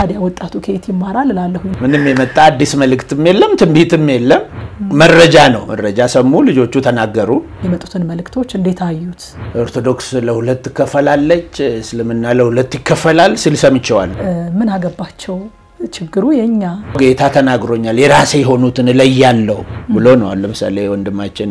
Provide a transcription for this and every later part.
ታዲያ ወጣቱ ከየት ይማራል እላለሁ። ምንም የመጣ አዲስ መልእክትም የለም፣ ትንቢትም የለም። መረጃ ነው። መረጃ ሰሙ፣ ልጆቹ ተናገሩ። የመጡትን መልእክቶች እንዴት አዩት? ኦርቶዶክስ ለሁለት ትከፈላለች፣ እስልምና ለሁለት ይከፈላል ሲል ሰምቸዋል። ምን አገባቸው ችግሩ የኛ ጌታ ተናግሮኛል፣ የራሴ የሆኑትን እለያለሁ ብሎ ነው። ለምሳሌ ወንድማችን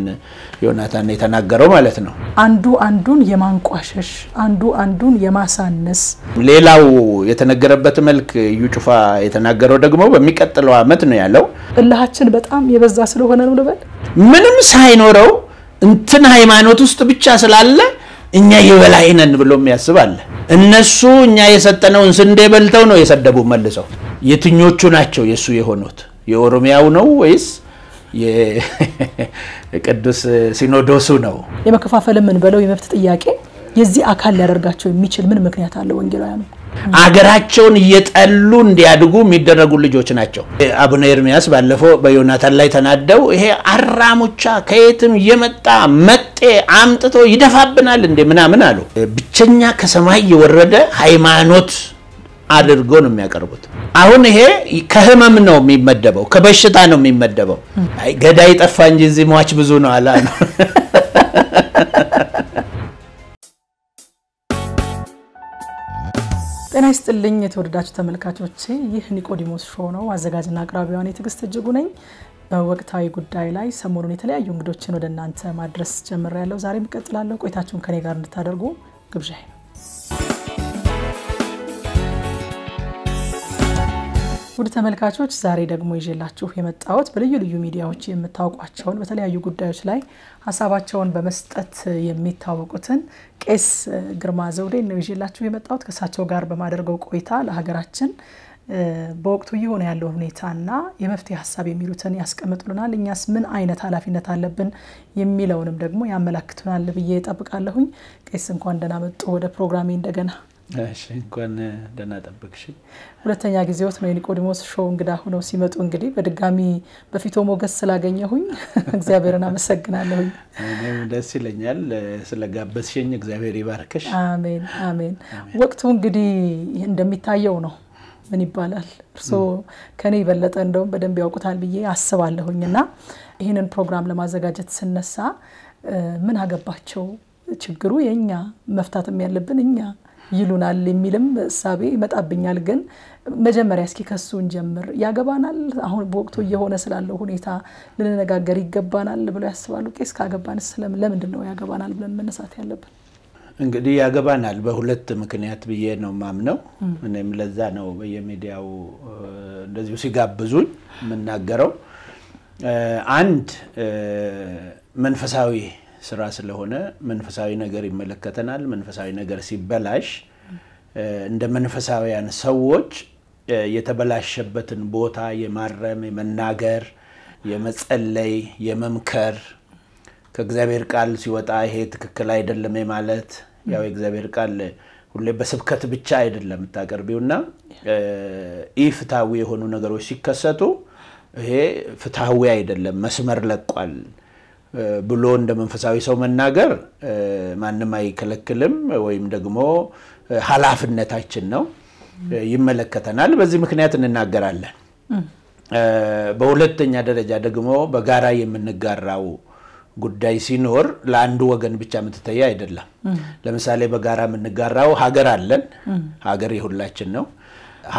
ዮናታን የተናገረው ማለት ነው። አንዱ አንዱን የማንቋሸሽ አንዱ አንዱን የማሳነስ ሌላው የተነገረበት መልክ እዩ ጩፋ የተናገረው ደግሞ በሚቀጥለው አመት ነው ያለው። እልሃችን በጣም የበዛ ስለሆነ ነው ልበል፣ ምንም ሳይኖረው እንትን ሃይማኖት ውስጥ ብቻ ስላለ እኛ የበላይ ነን ብሎ የሚያስብ አለ። እነሱ እኛ የሰጠነውን ስንዴ በልተው ነው የሰደቡ መልሰው። የትኞቹ ናቸው የእሱ የሆኑት? የኦሮሚያው ነው ወይስ የቅዱስ ሲኖዶሱ ነው? የመከፋፈል የምንበለው የመብት ጥያቄ የዚህ አካል ሊያደርጋቸው የሚችል ምን ምክንያት አለ? ወንጌላውያኑ አገራቸውን እየጠሉ እንዲያድጉ የሚደረጉ ልጆች ናቸው። አቡነ ኤርሚያስ ባለፈው በዮናታን ላይ ተናደው ይሄ አራሙቻ ከየትም የመጣ መጤ አምጥቶ ይደፋብናል እንዴ ምናምን አሉ። ብቸኛ ከሰማይ የወረደ ሃይማኖት አድርጎ ነው የሚያቀርቡት። አሁን ይሄ ከህመም ነው የሚመደበው፣ ከበሽታ ነው የሚመደበው። ገዳይ ጠፋ እንጂ እዚህ ሟች ብዙ ነው አላ ነው ጤና ይስጥልኝ የተወደዳችሁ ተመልካቾቼ፣ ይህ ኒቆዲሞስ ሾው ነው። አዘጋጅና አቅራቢዋን የትዕግስት እጅጉ ነኝ። በወቅታዊ ጉዳይ ላይ ሰሞኑን የተለያዩ እንግዶችን ወደ እናንተ ማድረስ ጀምሬያለሁ። ዛሬም እቀጥላለሁ። ቆይታችሁን ከኔ ጋር እንድታደርጉ ግብዣ ነው። ውድ ተመልካቾች ዛሬ ደግሞ ይዤላችሁ የመጣሁት በልዩ ልዩ ሚዲያዎች የምታውቋቸውን በተለያዩ ጉዳዮች ላይ ሀሳባቸውን በመስጠት የሚታወቁትን ቄስ ግርማ ዘውዴ ነው ይዤላችሁ የመጣሁት። ከእሳቸው ጋር በማደርገው ቆይታ ለሀገራችን በወቅቱ እየሆነ ያለው ሁኔታና የመፍትሄ ሀሳብ የሚሉትን ያስቀምጡልናል። እኛስ ምን አይነት ኃላፊነት አለብን የሚለውንም ደግሞ ያመላክቱናል ብዬ ጠብቃለሁኝ። ቄስ እንኳን ደህና መጡ ወደ ፕሮግራሜ እንደገና እሺ እንኳን ደህና ሁለተኛ ጊዜዎት ነው የኒቆዲሞስ ሾው እንግዳ ሆነው ሲመጡ እንግዲህ በድጋሚ በፊቶ ሞገስ ስላገኘሁኝ እግዚአብሔርን አመሰግናለሁኝ። እኔም ደስ ይለኛል ስለጋበዝሽኝ። እግዚአብሔር ይባርክሽ። አሜን አሜን። ወቅቱ እንግዲህ እንደሚታየው ነው። ምን ይባላል እርስዎ ከኔ የበለጠ እንደውም በደንብ ያውቁታል ብዬ አስባለሁኝ እና ይህንን ፕሮግራም ለማዘጋጀት ስነሳ ምን አገባቸው ችግሩ የእኛ መፍታትም ያለብን እኛ ይሉናል የሚልም እሳቤ ይመጣብኛል። ግን መጀመሪያ እስኪ ከሱ እንጀምር። ያገባናል? አሁን በወቅቱ እየሆነ ስላለው ሁኔታ ልንነጋገር ይገባናል ብለው ያስባሉ? ቄስ ካገባን ለምንድን ነው ያገባናል ብለን መነሳት ያለብን? እንግዲህ ያገባናል በሁለት ምክንያት ብዬ ነው ማምነው። እኔም ለዛ ነው በየሚዲያው እንደዚሁ ሲጋብዙኝ የምናገረው። አንድ መንፈሳዊ ስራ ስለሆነ መንፈሳዊ ነገር ይመለከተናል። መንፈሳዊ ነገር ሲበላሽ እንደ መንፈሳዊያን ሰዎች የተበላሸበትን ቦታ የማረም የመናገር፣ የመጸለይ፣ የመምከር ከእግዚአብሔር ቃል ሲወጣ ይሄ ትክክል አይደለም ማለት ያው የእግዚአብሔር ቃል ሁሌ በስብከት ብቻ አይደለም ይህ ኢፍትሐዊ የሆኑ ነገሮች ሲከሰቱ ይሄ ፍትሐዊ አይደለም መስመር ለቋል ብሎ እንደ መንፈሳዊ ሰው መናገር ማንም አይከለክልም፣ ወይም ደግሞ ኃላፊነታችን ነው፣ ይመለከተናል። በዚህ ምክንያት እንናገራለን። በሁለተኛ ደረጃ ደግሞ በጋራ የምንጋራው ጉዳይ ሲኖር ለአንዱ ወገን ብቻ የምትተየ አይደለም። ለምሳሌ በጋራ የምንጋራው ሀገር አለን። ሀገር የሁላችን ነው።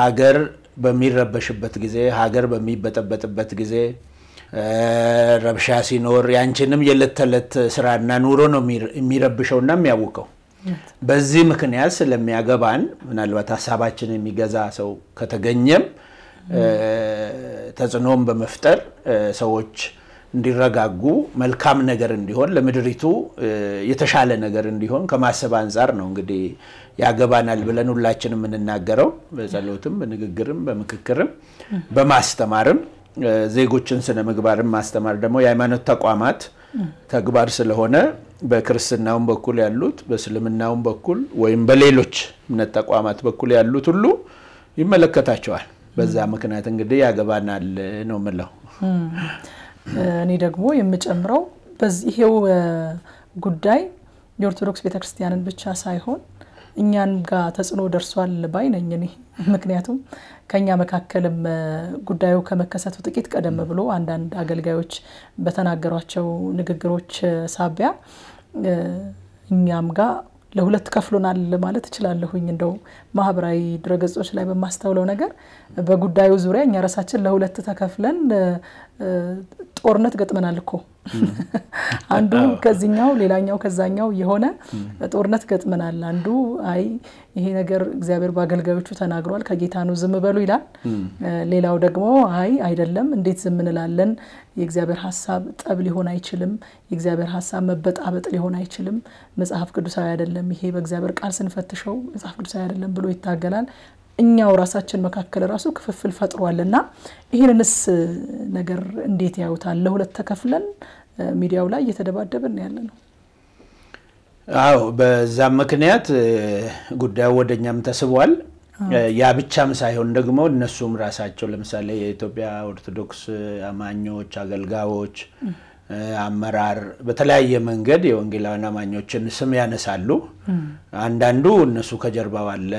ሀገር በሚረበሽበት ጊዜ፣ ሀገር በሚበጠበጥበት ጊዜ ረብሻ ሲኖር ያንቺንም የዕለት ተዕለት ስራና ኑሮ ነው የሚረብሸውና የሚያውቀው። በዚህ ምክንያት ስለሚያገባን ምናልባት ሀሳባችን የሚገዛ ሰው ከተገኘም ተጽዕኖም በመፍጠር ሰዎች እንዲረጋጉ መልካም ነገር እንዲሆን ለምድሪቱ የተሻለ ነገር እንዲሆን ከማሰብ አንጻር ነው እንግዲህ ያገባናል ብለን ሁላችን የምንናገረው በጸሎትም በንግግርም በምክክርም በማስተማርም ዜጎችን ስነ ምግባርን ማስተማር ደግሞ የሃይማኖት ተቋማት ተግባር ስለሆነ በክርስትናውም በኩል ያሉት በእስልምናውም በኩል ወይም በሌሎች እምነት ተቋማት በኩል ያሉት ሁሉ ይመለከታቸዋል። በዛ ምክንያት እንግዲህ ያገባናል ነው ምለው እኔ ደግሞ የምጨምረው በዚህው ጉዳይ የኦርቶዶክስ ቤተክርስቲያንን ብቻ ሳይሆን እኛን ጋር ተጽዕኖ ደርሷል ባይ ነኝ እኔ ምክንያቱም ከኛ መካከልም ጉዳዩ ከመከሰቱ ጥቂት ቀደም ብሎ አንዳንድ አገልጋዮች በተናገሯቸው ንግግሮች ሳቢያ እኛም ጋር ለሁለት ከፍሎናል ማለት እችላለሁኝ። እንደው ማህበራዊ ድረገጾች ላይ በማስተውለው ነገር በጉዳዩ ዙሪያ እኛ ራሳችን ለሁለት ተከፍለን ጦርነት ገጥመናል እኮ አንዱ ከዚኛው ሌላኛው ከዛኛው የሆነ ጦርነት ገጥመናል። አንዱ አይ ይሄ ነገር እግዚአብሔር በአገልጋዮቹ ተናግሯል፣ ከጌታ ነው ዝም በሉ ይላል። ሌላው ደግሞ አይ አይደለም፣ እንዴት ዝም እንላለን? የእግዚአብሔር ሀሳብ ጠብ ሊሆን አይችልም። የእግዚአብሔር ሀሳብ መበጣበጥ ሊሆን አይችልም። መጽሐፍ ቅዱሳዊ አይደለም፣ ይሄ በእግዚአብሔር ቃል ስንፈትሸው መጽሐፍ ቅዱሳዊ አይደለም ብሎ ይታገላል። እኛው ራሳችን መካከል ራሱ ክፍፍል ፈጥሯልና ይህንንስ ነገር እንዴት ያዩታል? ለሁለት ተከፍለን ሚዲያው ላይ እየተደባደብን ያለ ነው። አዎ በዛም ምክንያት ጉዳዩ ወደኛም ተስቧል። ያ ብቻም ሳይሆን ደግሞ እነሱም ራሳቸው ለምሳሌ የኢትዮጵያ ኦርቶዶክስ አማኞች፣ አገልጋዮች፣ አመራር በተለያየ መንገድ የወንጌላውያን አማኞችን ስም ያነሳሉ። አንዳንዱ እነሱ ከጀርባው አለ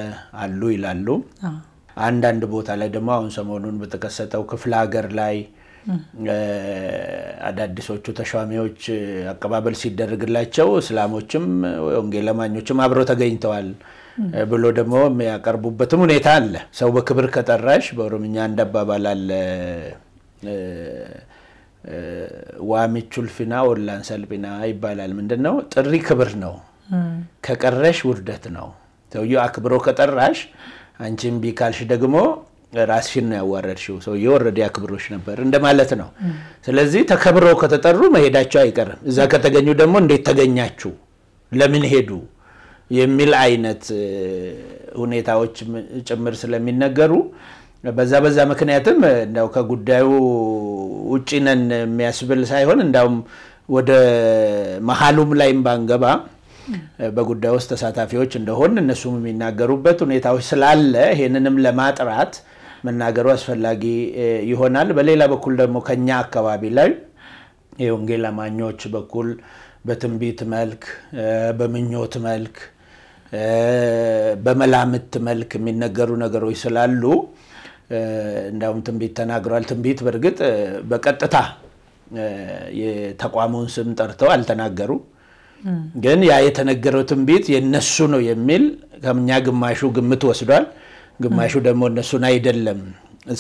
አሉ ይላሉ። አንዳንድ ቦታ ላይ ደግሞ አሁን ሰሞኑን በተከሰተው ክፍለ ሀገር ላይ አዳዲሶቹ ተሿሚዎች አቀባበል ሲደረግላቸው እስላሞችም ወንጌል ለማኞችም አብረው ተገኝተዋል ብሎ ደግሞ የሚያቀርቡበትም ሁኔታ አለ። ሰው በክብር ከጠራሽ በኦሮምኛ አንድ አለ። ዋሚቹልፊና ወላን ይባላል። ምንድን ነው? ጥሪ ክብር ነው፣ ከቀረሽ ውርደት ነው። ሰውየ አክብሮ ከጠራሽ አንቺ ቢካልሽ ደግሞ ራስሽን ነው ያዋረድሽው፣ ሰውዬው ኦልሬዲ አክብሮሽ ነበር እንደማለት ነው። ስለዚህ ተከብረው ከተጠሩ መሄዳቸው አይቀርም። እዛ ከተገኙ ደግሞ እንዴት ተገኛችሁ፣ ለምን ሄዱ የሚል አይነት ሁኔታዎች ጭምር ስለሚነገሩ በዛ በዛ ምክንያትም እንዳው ከጉዳዩ ውጭ ነን የሚያስብል ሳይሆን እንዳውም ወደ መሀሉም ላይም ባንገባ በጉዳይ ውስጥ ተሳታፊዎች እንደሆን እነሱም የሚናገሩበት ሁኔታዎች ስላለ ይህንንም ለማጥራት መናገሩ አስፈላጊ ይሆናል። በሌላ በኩል ደግሞ ከኛ አካባቢ ላይ የወንጌል አማኞች በኩል በትንቢት መልክ፣ በምኞት መልክ፣ በመላምት መልክ የሚነገሩ ነገሮች ስላሉ እንዲሁም ትንቢት ተናግሯል። ትንቢት በእርግጥ በቀጥታ የተቋሙን ስም ጠርተው አልተናገሩ፣ ግን ያ የተነገረው ትንቢት የነሱ ነው የሚል ከኛ ግማሹ ግምት ወስዷል። ግማሹ ደግሞ እነሱን አይደለም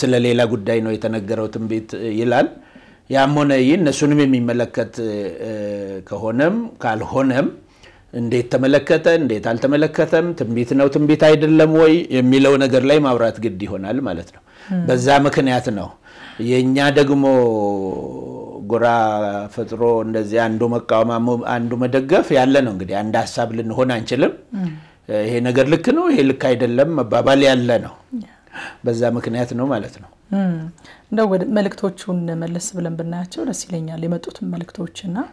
ስለ ሌላ ጉዳይ ነው የተነገረው ትንቢት ይላል። ያም ሆነ ይህ እነሱንም የሚመለከት ከሆነም ካልሆነም እንዴት ተመለከተ፣ እንዴት አልተመለከተም፣ ትንቢት ነው ትንቢት አይደለም ወይ የሚለው ነገር ላይ ማብራት ግድ ይሆናል ማለት ነው። በዛ ምክንያት ነው የእኛ ደግሞ ጎራ ፈጥሮ እንደዚህ አንዱ መቃወም አንዱ መደገፍ ያለ ነው። እንግዲህ አንድ ሀሳብ ልንሆን አንችልም። ይሄ ነገር ልክ ነው፣ ይሄ ልክ አይደለም መባባል ያለ ነው። በዛ ምክንያት ነው ማለት ነው። ወደ መልእክቶቹን መለስ ብለን ብናያቸው ደስ ይለኛል። የመጡትን ና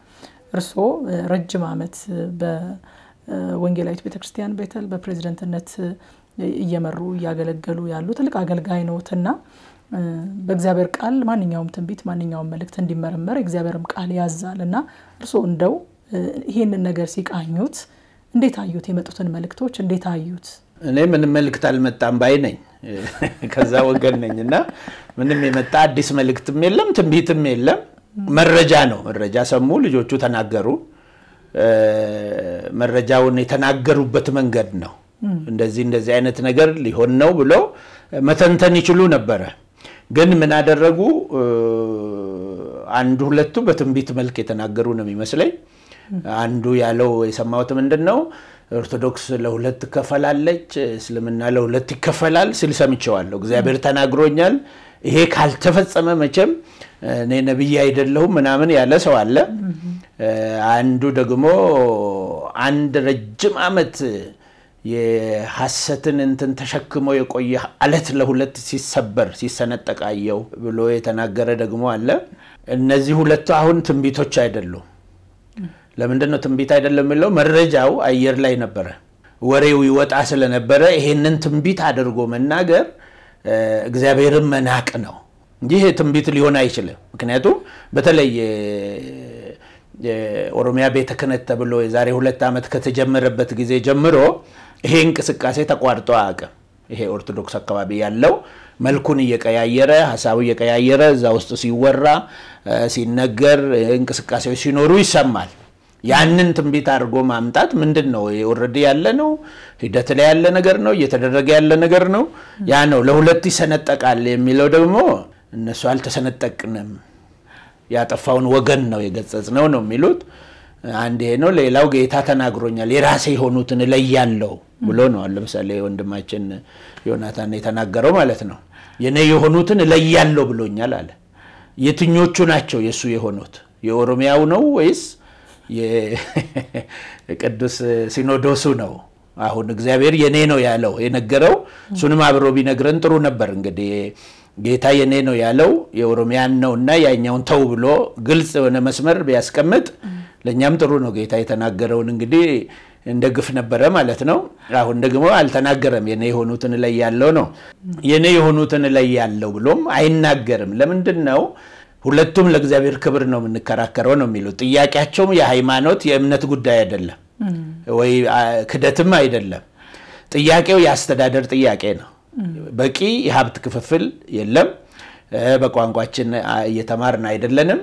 እርስዎ ረጅም አመት በወንጌላዊት ቤተክርስቲያን ቤተል በፕሬዝደንትነት እየመሩ እያገለገሉ ያሉ ትልቅ አገልጋይ ነዎትና በእግዚአብሔር ቃል ማንኛውም ትንቢት ማንኛውም መልእክት እንዲመረመር እግዚአብሔርም ቃል ያዛል እና እርስዎ እንደው ይህንን ነገር ሲቃኙት እንዴት አዩት? የመጡትን መልእክቶች እንዴት አዩት? እኔ ምንም መልእክት አልመጣም ባይ ነኝ፣ ከዛ ወገን ነኝ እና ምንም የመጣ አዲስ መልእክትም የለም ትንቢትም የለም። መረጃ ነው። መረጃ ሰሙ፣ ልጆቹ ተናገሩ። መረጃውን የተናገሩበት መንገድ ነው። እንደዚህ እንደዚህ አይነት ነገር ሊሆን ነው ብሎ መተንተን ይችሉ ነበረ። ግን ምን አደረጉ? አንድ ሁለቱ በትንቢት መልክ የተናገሩ ነው የሚመስለኝ። አንዱ ያለው የሰማሁት ምንድን ነው ኦርቶዶክስ ለሁለት ትከፈላለች፣ እስልምና ለሁለት ይከፈላል ስል ሰምቸዋለሁ እግዚአብሔር ተናግሮኛል። ይሄ ካልተፈጸመ መቼም እኔ ነብይ አይደለሁም ምናምን ያለ ሰው አለ። አንዱ ደግሞ አንድ ረጅም አመት የሐሰትን እንትን ተሸክሞ የቆየ አለት ለሁለት ሲሰበር ሲሰነጠቃየው ብሎ የተናገረ ደግሞ አለ። እነዚህ ሁለቱ አሁን ትንቢቶች አይደሉም። ለምንድን ነው ትንቢት አይደለም የሚለው? መረጃው አየር ላይ ነበረ፣ ወሬው ይወጣ ስለነበረ ይሄንን ትንቢት አድርጎ መናገር እግዚአብሔርን መናቅ ነው እንጂ ይሄ ትንቢት ሊሆን አይችልም። ምክንያቱም በተለይ ኦሮሚያ ቤተ ክነት ተብሎ የዛሬ ሁለት ዓመት ከተጀመረበት ጊዜ ጀምሮ ይሄ እንቅስቃሴ ተቋርጦ አያውቅም። ይሄ ኦርቶዶክስ አካባቢ ያለው መልኩን እየቀያየረ ሀሳቡ እየቀያየረ እዛ ውስጥ ሲወራ ሲነገር እንቅስቃሴዎች ሲኖሩ ይሰማል። ያንን ትንቢት አድርጎ ማምጣት ምንድን ነው? ወረድ ያለ ነው፣ ሂደት ላይ ያለ ነገር ነው፣ እየተደረገ ያለ ነገር ነው። ያ ነው ለሁለት ይሰነጠቃል የሚለው ደግሞ እነሱ አልተሰነጠቅንም፣ ያጠፋውን ወገን ነው የገጸጽ ነው ነው የሚሉት። አንድ ይሄ ነው። ሌላው ጌታ ተናግሮኛል የራሴ የሆኑትን እለያለሁ ብሎ ነው። ለምሳሌ ወንድማችን ዮናታን የተናገረው ማለት ነው። የኔ የሆኑትን እለያለሁ ብሎኛል አለ። የትኞቹ ናቸው የእሱ የሆኑት? የኦሮሚያው ነው ወይስ የቅዱስ ሲኖዶሱ ነው። አሁን እግዚአብሔር የኔ ነው ያለው የነገረው እሱንም አብሮ ቢነግረን ጥሩ ነበር። እንግዲህ ጌታ የኔ ነው ያለው የኦሮሚያን ነው እና ያኛውን ተው ብሎ ግልጽ የሆነ መስመር ቢያስቀምጥ ለእኛም ጥሩ ነው። ጌታ የተናገረውን እንግዲህ እንደ ግፍ ነበረ ማለት ነው። አሁን ደግሞ አልተናገረም። የኔ የሆኑትን ላይ ያለው ነው የኔ የሆኑትን ላይ ያለው ብሎም አይናገርም። ለምንድን ነው ሁለቱም ለእግዚአብሔር ክብር ነው የምንከራከረው ነው የሚሉ ጥያቄያቸውም የሃይማኖት የእምነት ጉዳይ አይደለም ወይ ክደትም አይደለም። ጥያቄው የአስተዳደር ጥያቄ ነው። በቂ የሀብት ክፍፍል የለም። በቋንቋችን እየተማርን አይደለንም።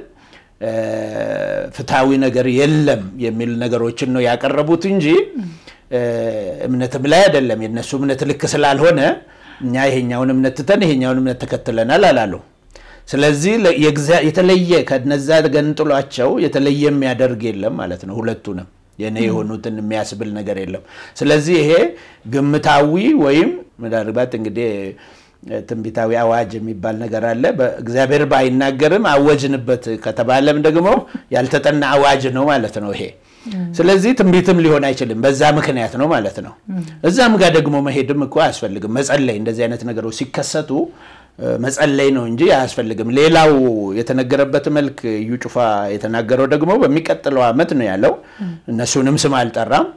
ፍትሐዊ ነገር የለም የሚል ነገሮችን ነው ያቀረቡት እንጂ እምነትም ላይ አይደለም። የእነሱ እምነት ልክ ስላልሆነ እኛ ይሄኛውን እምነት ትተን ይሄኛውን እምነት ተከትለናል አላሉም ስለዚህ የተለየ ከነዛ ገንጥሏቸው የተለየ የሚያደርግ የለም ማለት ነው። ሁለቱንም የኔ የሆኑትን የሚያስብል ነገር የለም። ስለዚህ ይሄ ግምታዊ ወይም ምናልባት እንግዲህ ትንቢታዊ አዋጅ የሚባል ነገር አለ። እግዚአብሔር ባይናገርም አወጅንበት ከተባለም ደግሞ ያልተጠና አዋጅ ነው ማለት ነው ይሄ። ስለዚህ ትንቢትም ሊሆን አይችልም። በዛ ምክንያት ነው ማለት ነው። እዛም ጋር ደግሞ መሄድም እኮ አያስፈልግም። መጸለይ እንደዚህ አይነት ነገሮች ሲከሰቱ መጸለይ ነው እንጂ አያስፈልግም። ሌላው የተነገረበት መልክ እዩ ጩፋ የተናገረው ደግሞ በሚቀጥለው ዓመት ነው ያለው። እነሱንም ስም አልጠራም።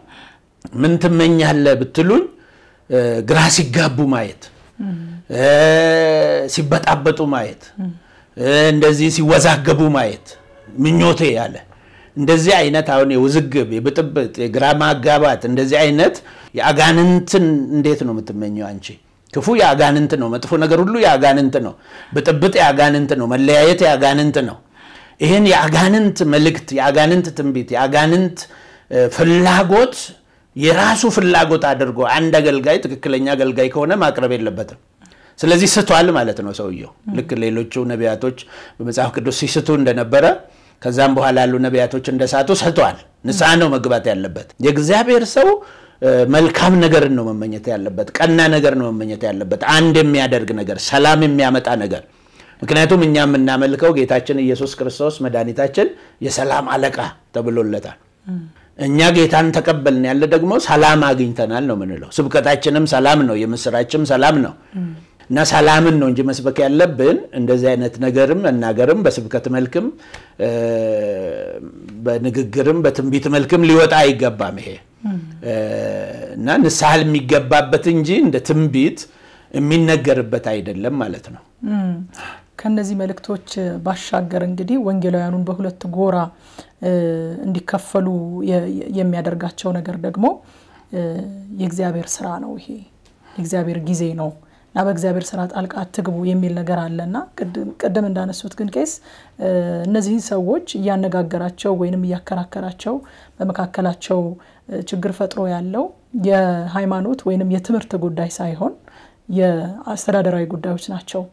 ምን ትመኛለህ ብትሉኝ ግራ ሲጋቡ ማየት፣ ሲበጣበጡ ማየት፣ እንደዚህ ሲወዛገቡ ማየት ምኞቴ ያለ እንደዚህ አይነት አሁን የውዝግብ የብጥብጥ፣ የግራ ማጋባት እንደዚህ አይነት የአጋንንትን እንዴት ነው የምትመኘው አንቺ? ክፉ የአጋንንት ነው። መጥፎ ነገር ሁሉ የአጋንንት ነው። ብጥብጥ የአጋንንት ነው። መለያየት የአጋንንት ነው። ይህን የአጋንንት መልእክት፣ የአጋንንት ትንቢት፣ የአጋንንት ፍላጎት የራሱ ፍላጎት አድርጎ አንድ አገልጋይ ትክክለኛ አገልጋይ ከሆነ ማቅረብ የለበትም። ስለዚህ ስቷል ማለት ነው ሰውየው። ልክ ሌሎቹ ነቢያቶች በመጽሐፍ ቅዱስ ሲስቱ እንደነበረ ከዛም በኋላ ያሉ ነቢያቶች እንደሳቱ ስቷል። ንስሐ ነው መግባት ያለበት የእግዚአብሔር ሰው መልካም ነገርን ነው መመኘት ያለበት፣ ቀና ነገር ነው መመኘት ያለበት፣ አንድ የሚያደርግ ነገር፣ ሰላም የሚያመጣ ነገር። ምክንያቱም እኛ የምናመልከው ጌታችን ኢየሱስ ክርስቶስ መድኃኒታችን የሰላም አለቃ ተብሎለታል። እኛ ጌታን ተቀበልን ያለ ደግሞ ሰላም አግኝተናል ነው ምንለው። ስብከታችንም ሰላም ነው፣ የምስራችም ሰላም ነው። እና ሰላምን ነው እንጂ መስበክ ያለብን። እንደዚህ አይነት ነገርም መናገርም በስብከት መልክም በንግግርም በትንቢት መልክም ሊወጣ አይገባም። ይሄ እና ንስሐ የሚገባበት እንጂ እንደ ትንቢት የሚነገርበት አይደለም ማለት ነው። ከነዚህ መልእክቶች ባሻገር እንግዲህ ወንጌላውያኑን በሁለት ጎራ እንዲከፈሉ የሚያደርጋቸው ነገር ደግሞ የእግዚአብሔር ስራ ነው። ይሄ የእግዚአብሔር ጊዜ ነው እና በእግዚአብሔር ስራ ጣልቃ አትግቡ የሚል ነገር አለ እና ቅድም እንዳነሱት ግን ቄስ እነዚህን ሰዎች እያነጋገራቸው ወይንም እያከራከራቸው በመካከላቸው ችግር ፈጥሮ ያለው የሃይማኖት ወይንም የትምህርት ጉዳይ ሳይሆን የአስተዳደራዊ ጉዳዮች ናቸው።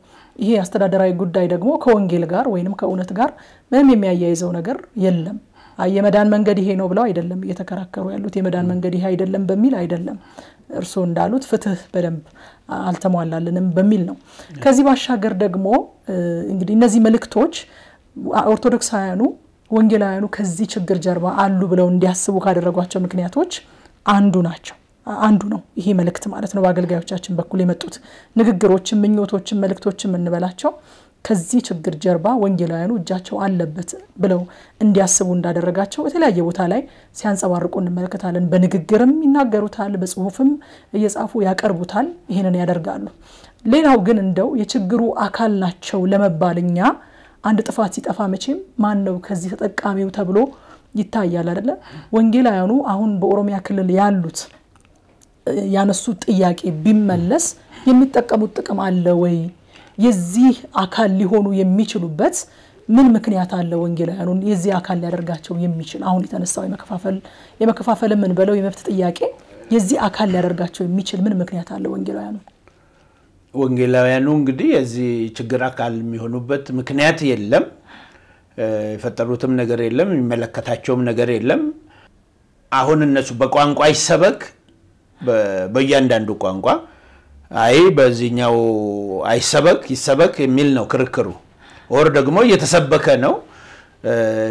ይሄ አስተዳደራዊ ጉዳይ ደግሞ ከወንጌል ጋር ወይንም ከእውነት ጋር ምንም የሚያያይዘው ነገር የለም። የመዳን መንገድ ይሄ ነው ብለው አይደለም እየተከራከሩ ያሉት። የመዳን መንገድ ይሄ አይደለም በሚል አይደለም። እርስዎ እንዳሉት ፍትህ በደንብ አልተሟላልንም በሚል ነው። ከዚህ ባሻገር ደግሞ እንግዲህ እነዚህ መልእክቶች ኦርቶዶክሳውያኑ ወንጌላውያኑ ከዚህ ችግር ጀርባ አሉ ብለው እንዲያስቡ ካደረጓቸው ምክንያቶች አንዱ ናቸው አንዱ ነው ይሄ መልእክት ማለት ነው። በአገልጋዮቻችን በኩል የመጡት ንግግሮችን፣ ምኞቶችን፣ መልእክቶችን የምንበላቸው ከዚህ ችግር ጀርባ ወንጌላውያኑ እጃቸው አለበት ብለው እንዲያስቡ እንዳደረጋቸው የተለያየ ቦታ ላይ ሲያንጸባርቁ እንመለከታለን። በንግግርም ይናገሩታል፣ በጽሁፍም እየጻፉ ያቀርቡታል፣ ይህንን ያደርጋሉ። ሌላው ግን እንደው የችግሩ አካል ናቸው ለመባልኛ አንድ ጥፋት ሲጠፋ መቼም ማን ነው ከዚህ ተጠቃሚው ተብሎ ይታያል አይደለ? ወንጌላውያኑ አሁን በኦሮሚያ ክልል ያሉት ያነሱት ጥያቄ ቢመለስ የሚጠቀሙት ጥቅም አለ ወይ የዚህ አካል ሊሆኑ የሚችሉበት ምን ምክንያት አለ? ወንጌላውያኑን የዚህ አካል ሊያደርጋቸው የሚችል አሁን የተነሳው የመከፋፈል የመከፋፈል ምን በለው የመብት ጥያቄ የዚህ አካል ሊያደርጋቸው የሚችል ምን ምክንያት አለ? ወንጌላውያኑ ወንጌላውያኑ እንግዲህ የዚህ ችግር አካል የሚሆኑበት ምክንያት የለም። የፈጠሩትም ነገር የለም። የሚመለከታቸውም ነገር የለም። አሁን እነሱ በቋንቋ ይሰበክ በእያንዳንዱ ቋንቋ አይ በዚህኛው አይሰበክ ይሰበክ የሚል ነው ክርክሩ። ወር ደግሞ እየተሰበከ ነው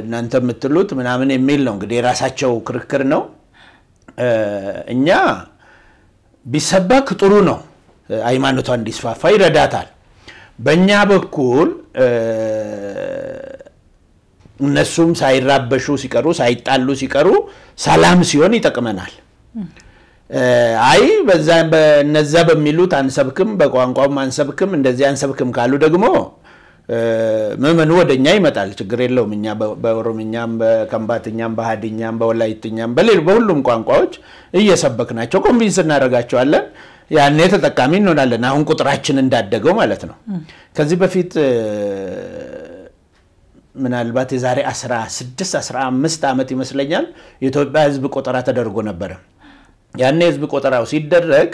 እናንተ የምትሉት ምናምን የሚል ነው። እንግዲህ የራሳቸው ክርክር ነው። እኛ ቢሰበክ ጥሩ ነው፣ ሃይማኖቷ እንዲስፋፋ ይረዳታል። በእኛ በኩል እነሱም ሳይራበሹ ሲቀሩ ሳይጣሉ ሲቀሩ ሰላም ሲሆን ይጠቅመናል። አይ በዛ እነዛ በሚሉት አንሰብክም፣ በቋንቋውም አንሰብክም፣ እንደዚህ አንሰብክም ካሉ ደግሞ ምዕመኑ ወደ እኛ ይመጣል። ችግር የለውም። እኛ በኦሮምኛም፣ በከምባትኛም፣ በሀድኛም፣ በወላይትኛም በሌሉ በሁሉም ቋንቋዎች እየሰበክናቸው ኮንቪንስ እናደርጋቸዋለን። ያኔ ተጠቃሚ እንሆናለን። አሁን ቁጥራችን እንዳደገው ማለት ነው። ከዚህ በፊት ምናልባት የዛሬ 16 15 ዓመት ይመስለኛል የኢትዮጵያ ሕዝብ ቆጠራ ተደርጎ ነበረ። ያኔ ህዝብ ቆጠራው ሲደረግ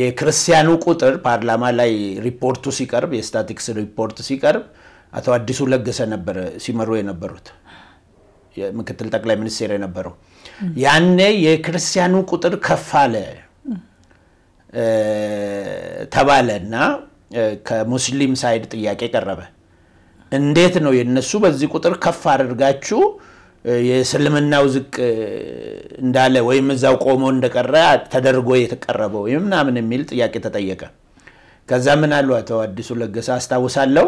የክርስቲያኑ ቁጥር ፓርላማ ላይ ሪፖርቱ ሲቀርብ የስታቲክስ ሪፖርት ሲቀርብ አቶ አዲሱ ለገሰ ነበር ሲመሩ የነበሩት ምክትል ጠቅላይ ሚኒስቴር የነበረው። ያኔ የክርስቲያኑ ቁጥር ከፍ አለ ተባለ እና ከሙስሊም ሳይድ ጥያቄ ቀረበ። እንዴት ነው የነሱ በዚህ ቁጥር ከፍ አድርጋችሁ የእስልምናው ዝቅ እንዳለ ወይም እዛው ቆሞ እንደቀረ ተደርጎ የተቀረበው ምናምን የሚል ጥያቄ ተጠየቀ። ከዛ ምን አሉ አቶ አዲሱ ለገሰ አስታውሳለሁ፣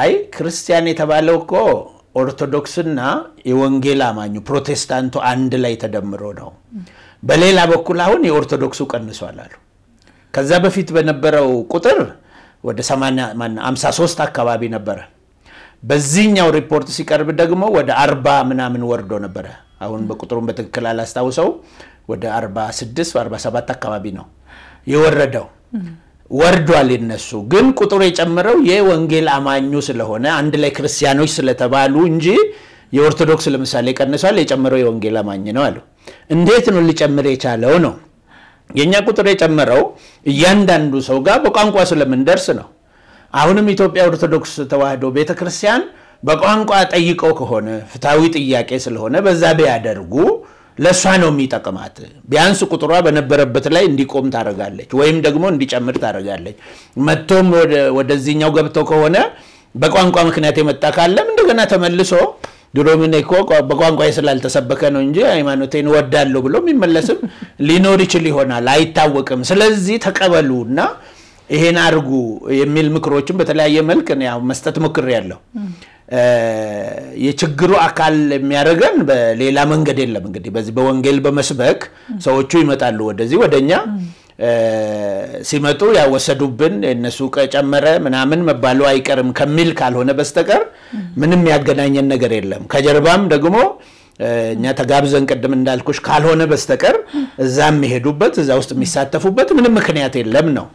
አይ ክርስቲያን የተባለው እኮ ኦርቶዶክስና የወንጌል አማኙ ፕሮቴስታንቱ አንድ ላይ ተደምሮ ነው። በሌላ በኩል አሁን የኦርቶዶክሱ ቀንሷል አሉ። ከዛ በፊት በነበረው ቁጥር ወደ 53 አካባቢ ነበረ። በዚህኛው ሪፖርት ሲቀርብ ደግሞ ወደ አርባ ምናምን ወርዶ ነበረ። አሁን በቁጥሩን በትክክል አላስታውሰው ወደ 46 47 አካባቢ ነው የወረደው። ወርዷል። ይነሱ ግን ቁጥሩ የጨመረው የወንጌል አማኙ ስለሆነ አንድ ላይ ክርስቲያኖች ስለተባሉ እንጂ የኦርቶዶክስ ለምሳሌ ቀንሷል፣ የጨመረው የወንጌል አማኝ ነው አሉ። እንዴት ነው ሊጨምር የቻለው ነው? የእኛ ቁጥር የጨመረው እያንዳንዱ ሰው ጋር በቋንቋ ስለምንደርስ ነው። አሁንም ኢትዮጵያ ኦርቶዶክስ ተዋህዶ ቤተ ክርስቲያን በቋንቋ ጠይቀው ከሆነ ፍትሐዊ ጥያቄ ስለሆነ በዛ ቢያደርጉ ለእሷ ነው የሚጠቅማት። ቢያንስ ቁጥሯ በነበረበት ላይ እንዲቆም ታደርጋለች፣ ወይም ደግሞ እንዲጨምር ታደርጋለች። መጥቶም ወደዚህኛው ገብተው ከሆነ በቋንቋ ምክንያት የመጣ ካለም እንደገና ተመልሶ ድሮ ምን እኮ በቋንቋ ስላልተሰበከ ነው እንጂ ሃይማኖቴን እወዳለሁ ብሎ የሚመለስም ሊኖር ይችል ይሆናል፣ አይታወቅም። ስለዚህ ተቀበሉ እና ይሄን አድርጉ የሚል ምክሮችን በተለያየ መልክ ያው መስጠት ያለው የችግሩ አካል የሚያደርገን በሌላ መንገድ የለም። እንግዲህ በዚህ በወንጌል በመስበክ ሰዎቹ ይመጣሉ ወደዚህ ወደኛ ሲመጡ ያወሰዱብን እነሱ ጨመረ ምናምን መባሉ አይቀርም ከሚል ካልሆነ በስተቀር ምንም ያገናኘን ነገር የለም። ከጀርባም ደግሞ እኛ ተጋብዘን ቅድም እንዳልኩሽ ካልሆነ በስተቀር እዛ የሚሄዱበት እዛ ውስጥ የሚሳተፉበት ምንም ምክንያት የለም ነው።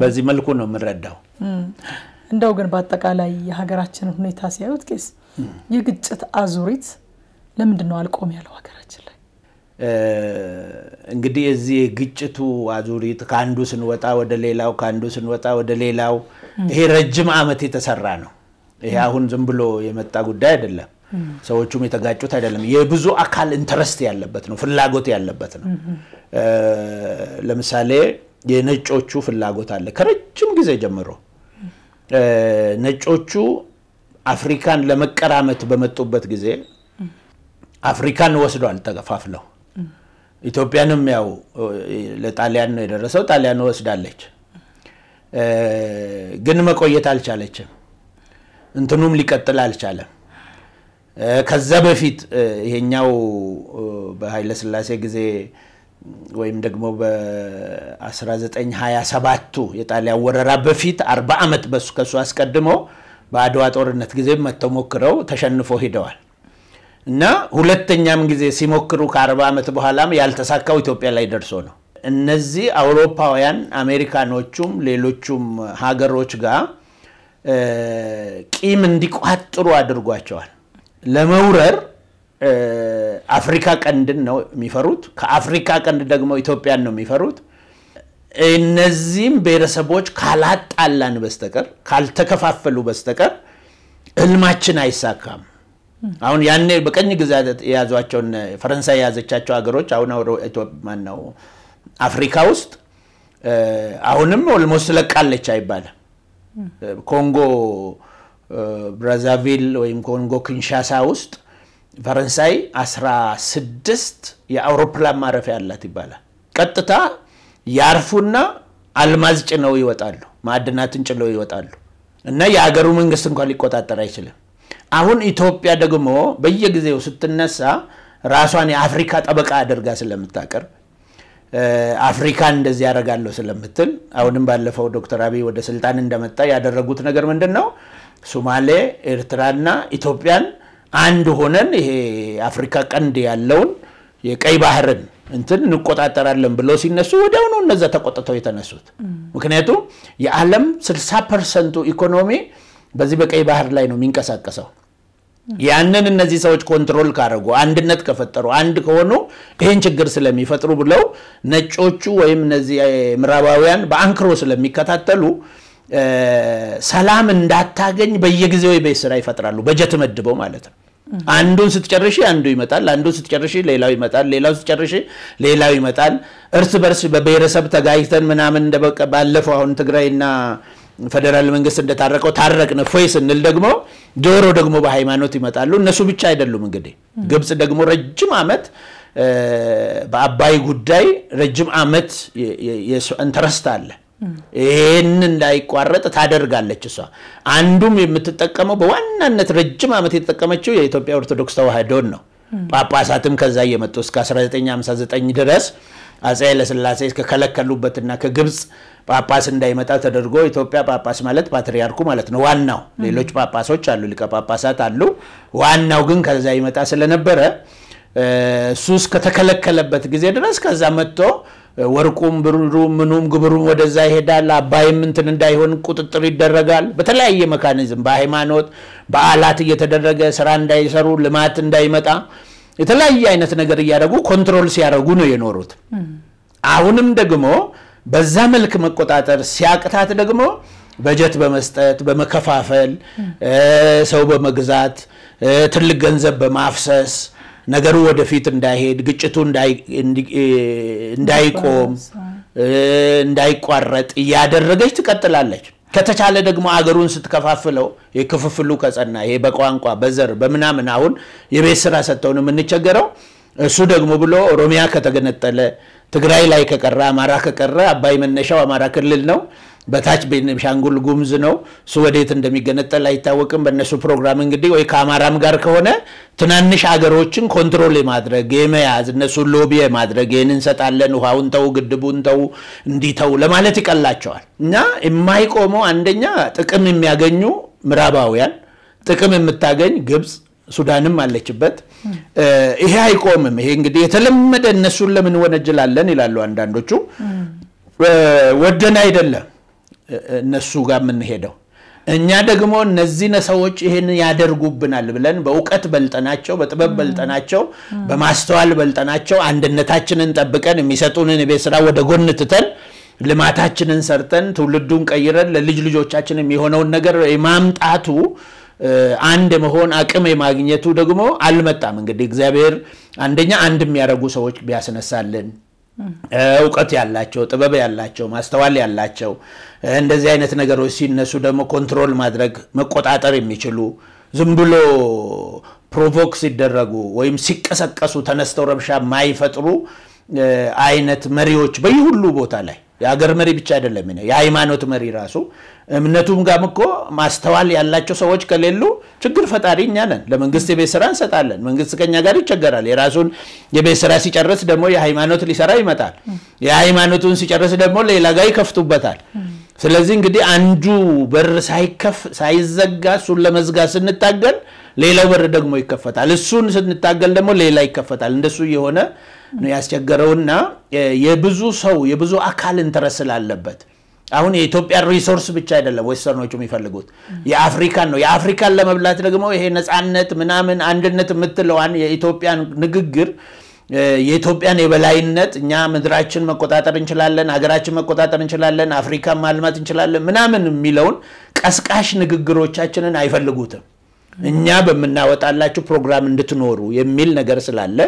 በዚህ መልኩ ነው የምንረዳው። እንደው ግን በአጠቃላይ የሀገራችንን ሁኔታ ሲያዩት ቄስ፣ የግጭት አዙሪት ለምንድን ነው አልቆም ያለው ሀገራችን ላይ? እንግዲህ የዚህ የግጭቱ አዙሪት ከአንዱ ስንወጣ ወደ ሌላው፣ ከአንዱ ስንወጣ ወደ ሌላው፣ ይሄ ረጅም ዓመት የተሰራ ነው። ይሄ አሁን ዝም ብሎ የመጣ ጉዳይ አይደለም። ሰዎቹም የተጋጩት አይደለም። የብዙ አካል ኢንተረስት ያለበት ነው፣ ፍላጎት ያለበት ነው። ለምሳሌ የነጮቹ ፍላጎት አለ ከረጅም ጊዜ ጀምሮ ነጮቹ አፍሪካን ለመቀራመት በመጡበት ጊዜ አፍሪካን ወስዷል ተከፋፍለው። ኢትዮጵያንም ያው ለጣሊያን ነው የደረሰው። ጣሊያን ወስዳለች፣ ግን መቆየት አልቻለችም። እንትኑም ሊቀጥል አልቻለም። ከዛ በፊት ይሄኛው በኃይለስላሴ ጊዜ ወይም ደግሞ በ1927ቱ የጣሊያ ወረራ በፊት 40 ዓመት በሱ ከሱ አስቀድሞ በአድዋ ጦርነት ጊዜ መጥተው ሞክረው ተሸንፎ ሂደዋል እና ሁለተኛም ጊዜ ሲሞክሩ ከ40 ዓመት በኋላም ያልተሳካው ኢትዮጵያ ላይ ደርሶ ነው። እነዚህ አውሮፓውያን አሜሪካኖቹም ሌሎቹም ሀገሮች ጋር ቂም እንዲቋጥሩ አድርጓቸዋል። ለመውረር አፍሪካ ቀንድን ነው የሚፈሩት። ከአፍሪካ ቀንድ ደግሞ ኢትዮጵያን ነው የሚፈሩት። እነዚህም ብሔረሰቦች ካላጣላን በስተቀር ካልተከፋፈሉ በስተቀር ህልማችን አይሳካም። አሁን ያኔ በቀኝ ግዛት የያዟቸውን ፈረንሳይ የያዘቻቸው ሀገሮች አሁን አፍሪካ ውስጥ አሁንም ኦልሞስት ለቃለች አይባልም። ኮንጎ ብራዛቪል ወይም ኮንጎ ኪንሻሳ ውስጥ ፈረንሳይ 16 የአውሮፕላን ማረፊያ አላት ይባላል። ቀጥታ ያርፉና አልማዝ ጭነው ይወጣሉ፣ ማዕድናትን ጭነው ይወጣሉ እና የሀገሩ መንግስት እንኳን ሊቆጣጠር አይችልም። አሁን ኢትዮጵያ ደግሞ በየጊዜው ስትነሳ ራሷን የአፍሪካ ጠበቃ አድርጋ ስለምታቀርብ አፍሪካን እንደዚህ ያደርጋለሁ ስለምትል አሁንም ባለፈው ዶክተር አብይ ወደ ስልጣን እንደመጣ ያደረጉት ነገር ምንድን ነው? ሶማሌ፣ ኤርትራና ኢትዮጵያን አንድ ሆነን ይሄ አፍሪካ ቀንድ ያለውን የቀይ ባህርን እንትን እንቆጣጠራለን ብለው ሲነሱ ወዲያውኑ እነዛ ተቆጥተው የተነሱት። ምክንያቱም የዓለም 60 ፐርሰንቱ ኢኮኖሚ በዚህ በቀይ ባህር ላይ ነው የሚንቀሳቀሰው። ያንን እነዚህ ሰዎች ኮንትሮል ካደረጉ፣ አንድነት ከፈጠሩ፣ አንድ ከሆኑ ይህን ችግር ስለሚፈጥሩ ብለው ነጮቹ ወይም እነዚህ ምዕራባውያን በአንክሮ ስለሚከታተሉ ሰላም እንዳታገኝ በየጊዜው የቤት ስራ ይፈጥራሉ። በጀት መድበው ማለት ነው። አንዱን ስትጨርሽ አንዱ ይመጣል፣ አንዱን ስትጨርሽ ሌላው ይመጣል፣ ሌላው ስትጨርሽ ሌላው ይመጣል። እርስ በርስ በብሔረሰብ ተጋይተን ምናምን እንደበቀ ባለፈው አሁን ትግራይና ፌዴራል መንግስት እንደታረቀው ታረቅን ፎይ ስንል ደግሞ ጆሮ ደግሞ በሃይማኖት ይመጣሉ። እነሱ ብቻ አይደሉም እንግዲህ ግብፅ ደግሞ ረጅም ዓመት በአባይ ጉዳይ ረጅም ዓመት ኢንተረስት አለ ይህን እንዳይቋረጥ ታደርጋለች። እሷ አንዱም የምትጠቀመው በዋናነት ረጅም ዓመት የተጠቀመችው የኢትዮጵያ ኦርቶዶክስ ተዋህዶን ነው። ጳጳሳትም ከዛ እየመጡ እስከ 1959 ድረስ አጼ ለስላሴ ከከለከሉበትና ከግብፅ ጳጳስ እንዳይመጣ ተደርጎ ኢትዮጵያ ጳጳስ ማለት ፓትሪያርኩ ማለት ነው ዋናው። ሌሎች ጳጳሶች አሉ፣ ሊቀ ጳጳሳት አሉ። ዋናው ግን ከዛ ይመጣ ስለነበረ እሱ እስከተከለከለበት ጊዜ ድረስ ከዛ መጥቶ ወርቁም ብሩ ምኑም ግብሩም ወደዛ ይሄዳል። አባይም እንትን እንዳይሆን ቁጥጥር ይደረጋል። በተለያየ መካኒዝም በሃይማኖት በዓላት እየተደረገ ስራ እንዳይሰሩ ልማት እንዳይመጣ የተለያየ አይነት ነገር እያደረጉ ኮንትሮል ሲያደርጉ ነው የኖሩት። አሁንም ደግሞ በዛ መልክ መቆጣጠር ሲያቅታት ደግሞ በጀት በመስጠት በመከፋፈል ሰው በመግዛት ትልቅ ገንዘብ በማፍሰስ ነገሩ ወደፊት እንዳይሄድ ግጭቱ እንዳይቆም እንዳይቋረጥ እያደረገች ትቀጥላለች። ከተቻለ ደግሞ አገሩን ስትከፋፍለው የክፍፍሉ ከጸና ይሄ በቋንቋ በዘር በምናምን አሁን የቤት ስራ ሰጥተውን የምንቸገረው እሱ ደግሞ ብሎ ኦሮሚያ ከተገነጠለ ትግራይ ላይ ከቀረ አማራ ከቀረ አባይ መነሻው አማራ ክልል ነው በታች ቤንሻንጉል ጉምዝ ነው። እሱ ወዴት እንደሚገነጠል አይታወቅም። በእነሱ ፕሮግራም እንግዲህ ወይ ከአማራም ጋር ከሆነ ትናንሽ አገሮችን ኮንትሮል የማድረግ የመያዝ እነሱን ሎቢ የማድረግ ይህን እንሰጣለን፣ ውሃውን ተው፣ ግድቡን ተው፣ እንዲተው ለማለት ይቀላቸዋል። እና የማይቆመው አንደኛ ጥቅም የሚያገኙ ምዕራባውያን፣ ጥቅም የምታገኝ ግብፅ ሱዳንም አለችበት። ይሄ አይቆምም። ይሄ እንግዲህ የተለመደ እነሱን ለምን ወነጅላለን ይላሉ አንዳንዶቹ። ወደን አይደለም እነሱ ጋር የምንሄደው። እኛ ደግሞ እነዚህ ሰዎች ይህን ያደርጉብናል ብለን በእውቀት በልጠናቸው፣ በጥበብ በልጠናቸው፣ በማስተዋል በልጠናቸው አንድነታችንን ጠብቀን የሚሰጡንን የቤት ስራ ወደ ጎን ትተን ልማታችንን ሰርተን ትውልዱን ቀይረን ለልጅ ልጆቻችን የሚሆነውን ነገር የማምጣቱ አንድ መሆን አቅም የማግኘቱ ደግሞ አልመጣም። እንግዲህ እግዚአብሔር አንደኛ አንድ የሚያደረጉ ሰዎች ቢያስነሳልን እውቀት ያላቸው ጥበብ ያላቸው ማስተዋል ያላቸው እንደዚህ አይነት ነገሮች ሲነሱ ደግሞ ኮንትሮል ማድረግ መቆጣጠር የሚችሉ ዝም ብሎ ፕሮቮክ ሲደረጉ ወይም ሲቀሰቀሱ ተነስተው ረብሻ ማይፈጥሩ አይነት መሪዎች በየሁሉ ቦታ ላይ የሀገር መሪ ብቻ አይደለም፣ የሃይማኖት መሪ ራሱ እምነቱም ጋም እኮ ማስተዋል ያላቸው ሰዎች ከሌሉ ችግር ፈጣሪ እኛ ነን። ለመንግስት የቤት ስራ እንሰጣለን። መንግስት ከኛ ጋር ይቸገራል። የራሱን የቤት ስራ ሲጨርስ ደግሞ የሃይማኖት ሊሰራ ይመጣል። የሃይማኖቱን ሲጨርስ ደግሞ ሌላ ጋር ይከፍቱበታል። ስለዚህ እንግዲህ አንዱ በር ሳይከፍ ሳይዘጋ እሱን ለመዝጋት ስንታገል ሌላው በር ደግሞ ይከፈታል። እሱን ስንታገል ደግሞ ሌላ ይከፈታል። እንደሱ የሆነ ነው ያስቸገረውና የብዙ ሰው የብዙ አካል እንትረስ ስላለበት አሁን የኢትዮጵያ ሪሶርስ ብቻ አይደለም ወስተርኖቹ የሚፈልጉት የአፍሪካን ነው። የአፍሪካን ለመብላት ደግሞ ይሄ ነፃነት ምናምን አንድነት የምትለዋን የኢትዮጵያን ንግግር የኢትዮጵያን የበላይነት እኛ ምድራችን መቆጣጠር እንችላለን፣ ሀገራችን መቆጣጠር እንችላለን፣ አፍሪካን ማልማት እንችላለን ምናምን የሚለውን ቀስቃሽ ንግግሮቻችንን አይፈልጉትም። እኛ በምናወጣላችሁ ፕሮግራም እንድትኖሩ የሚል ነገር ስላለ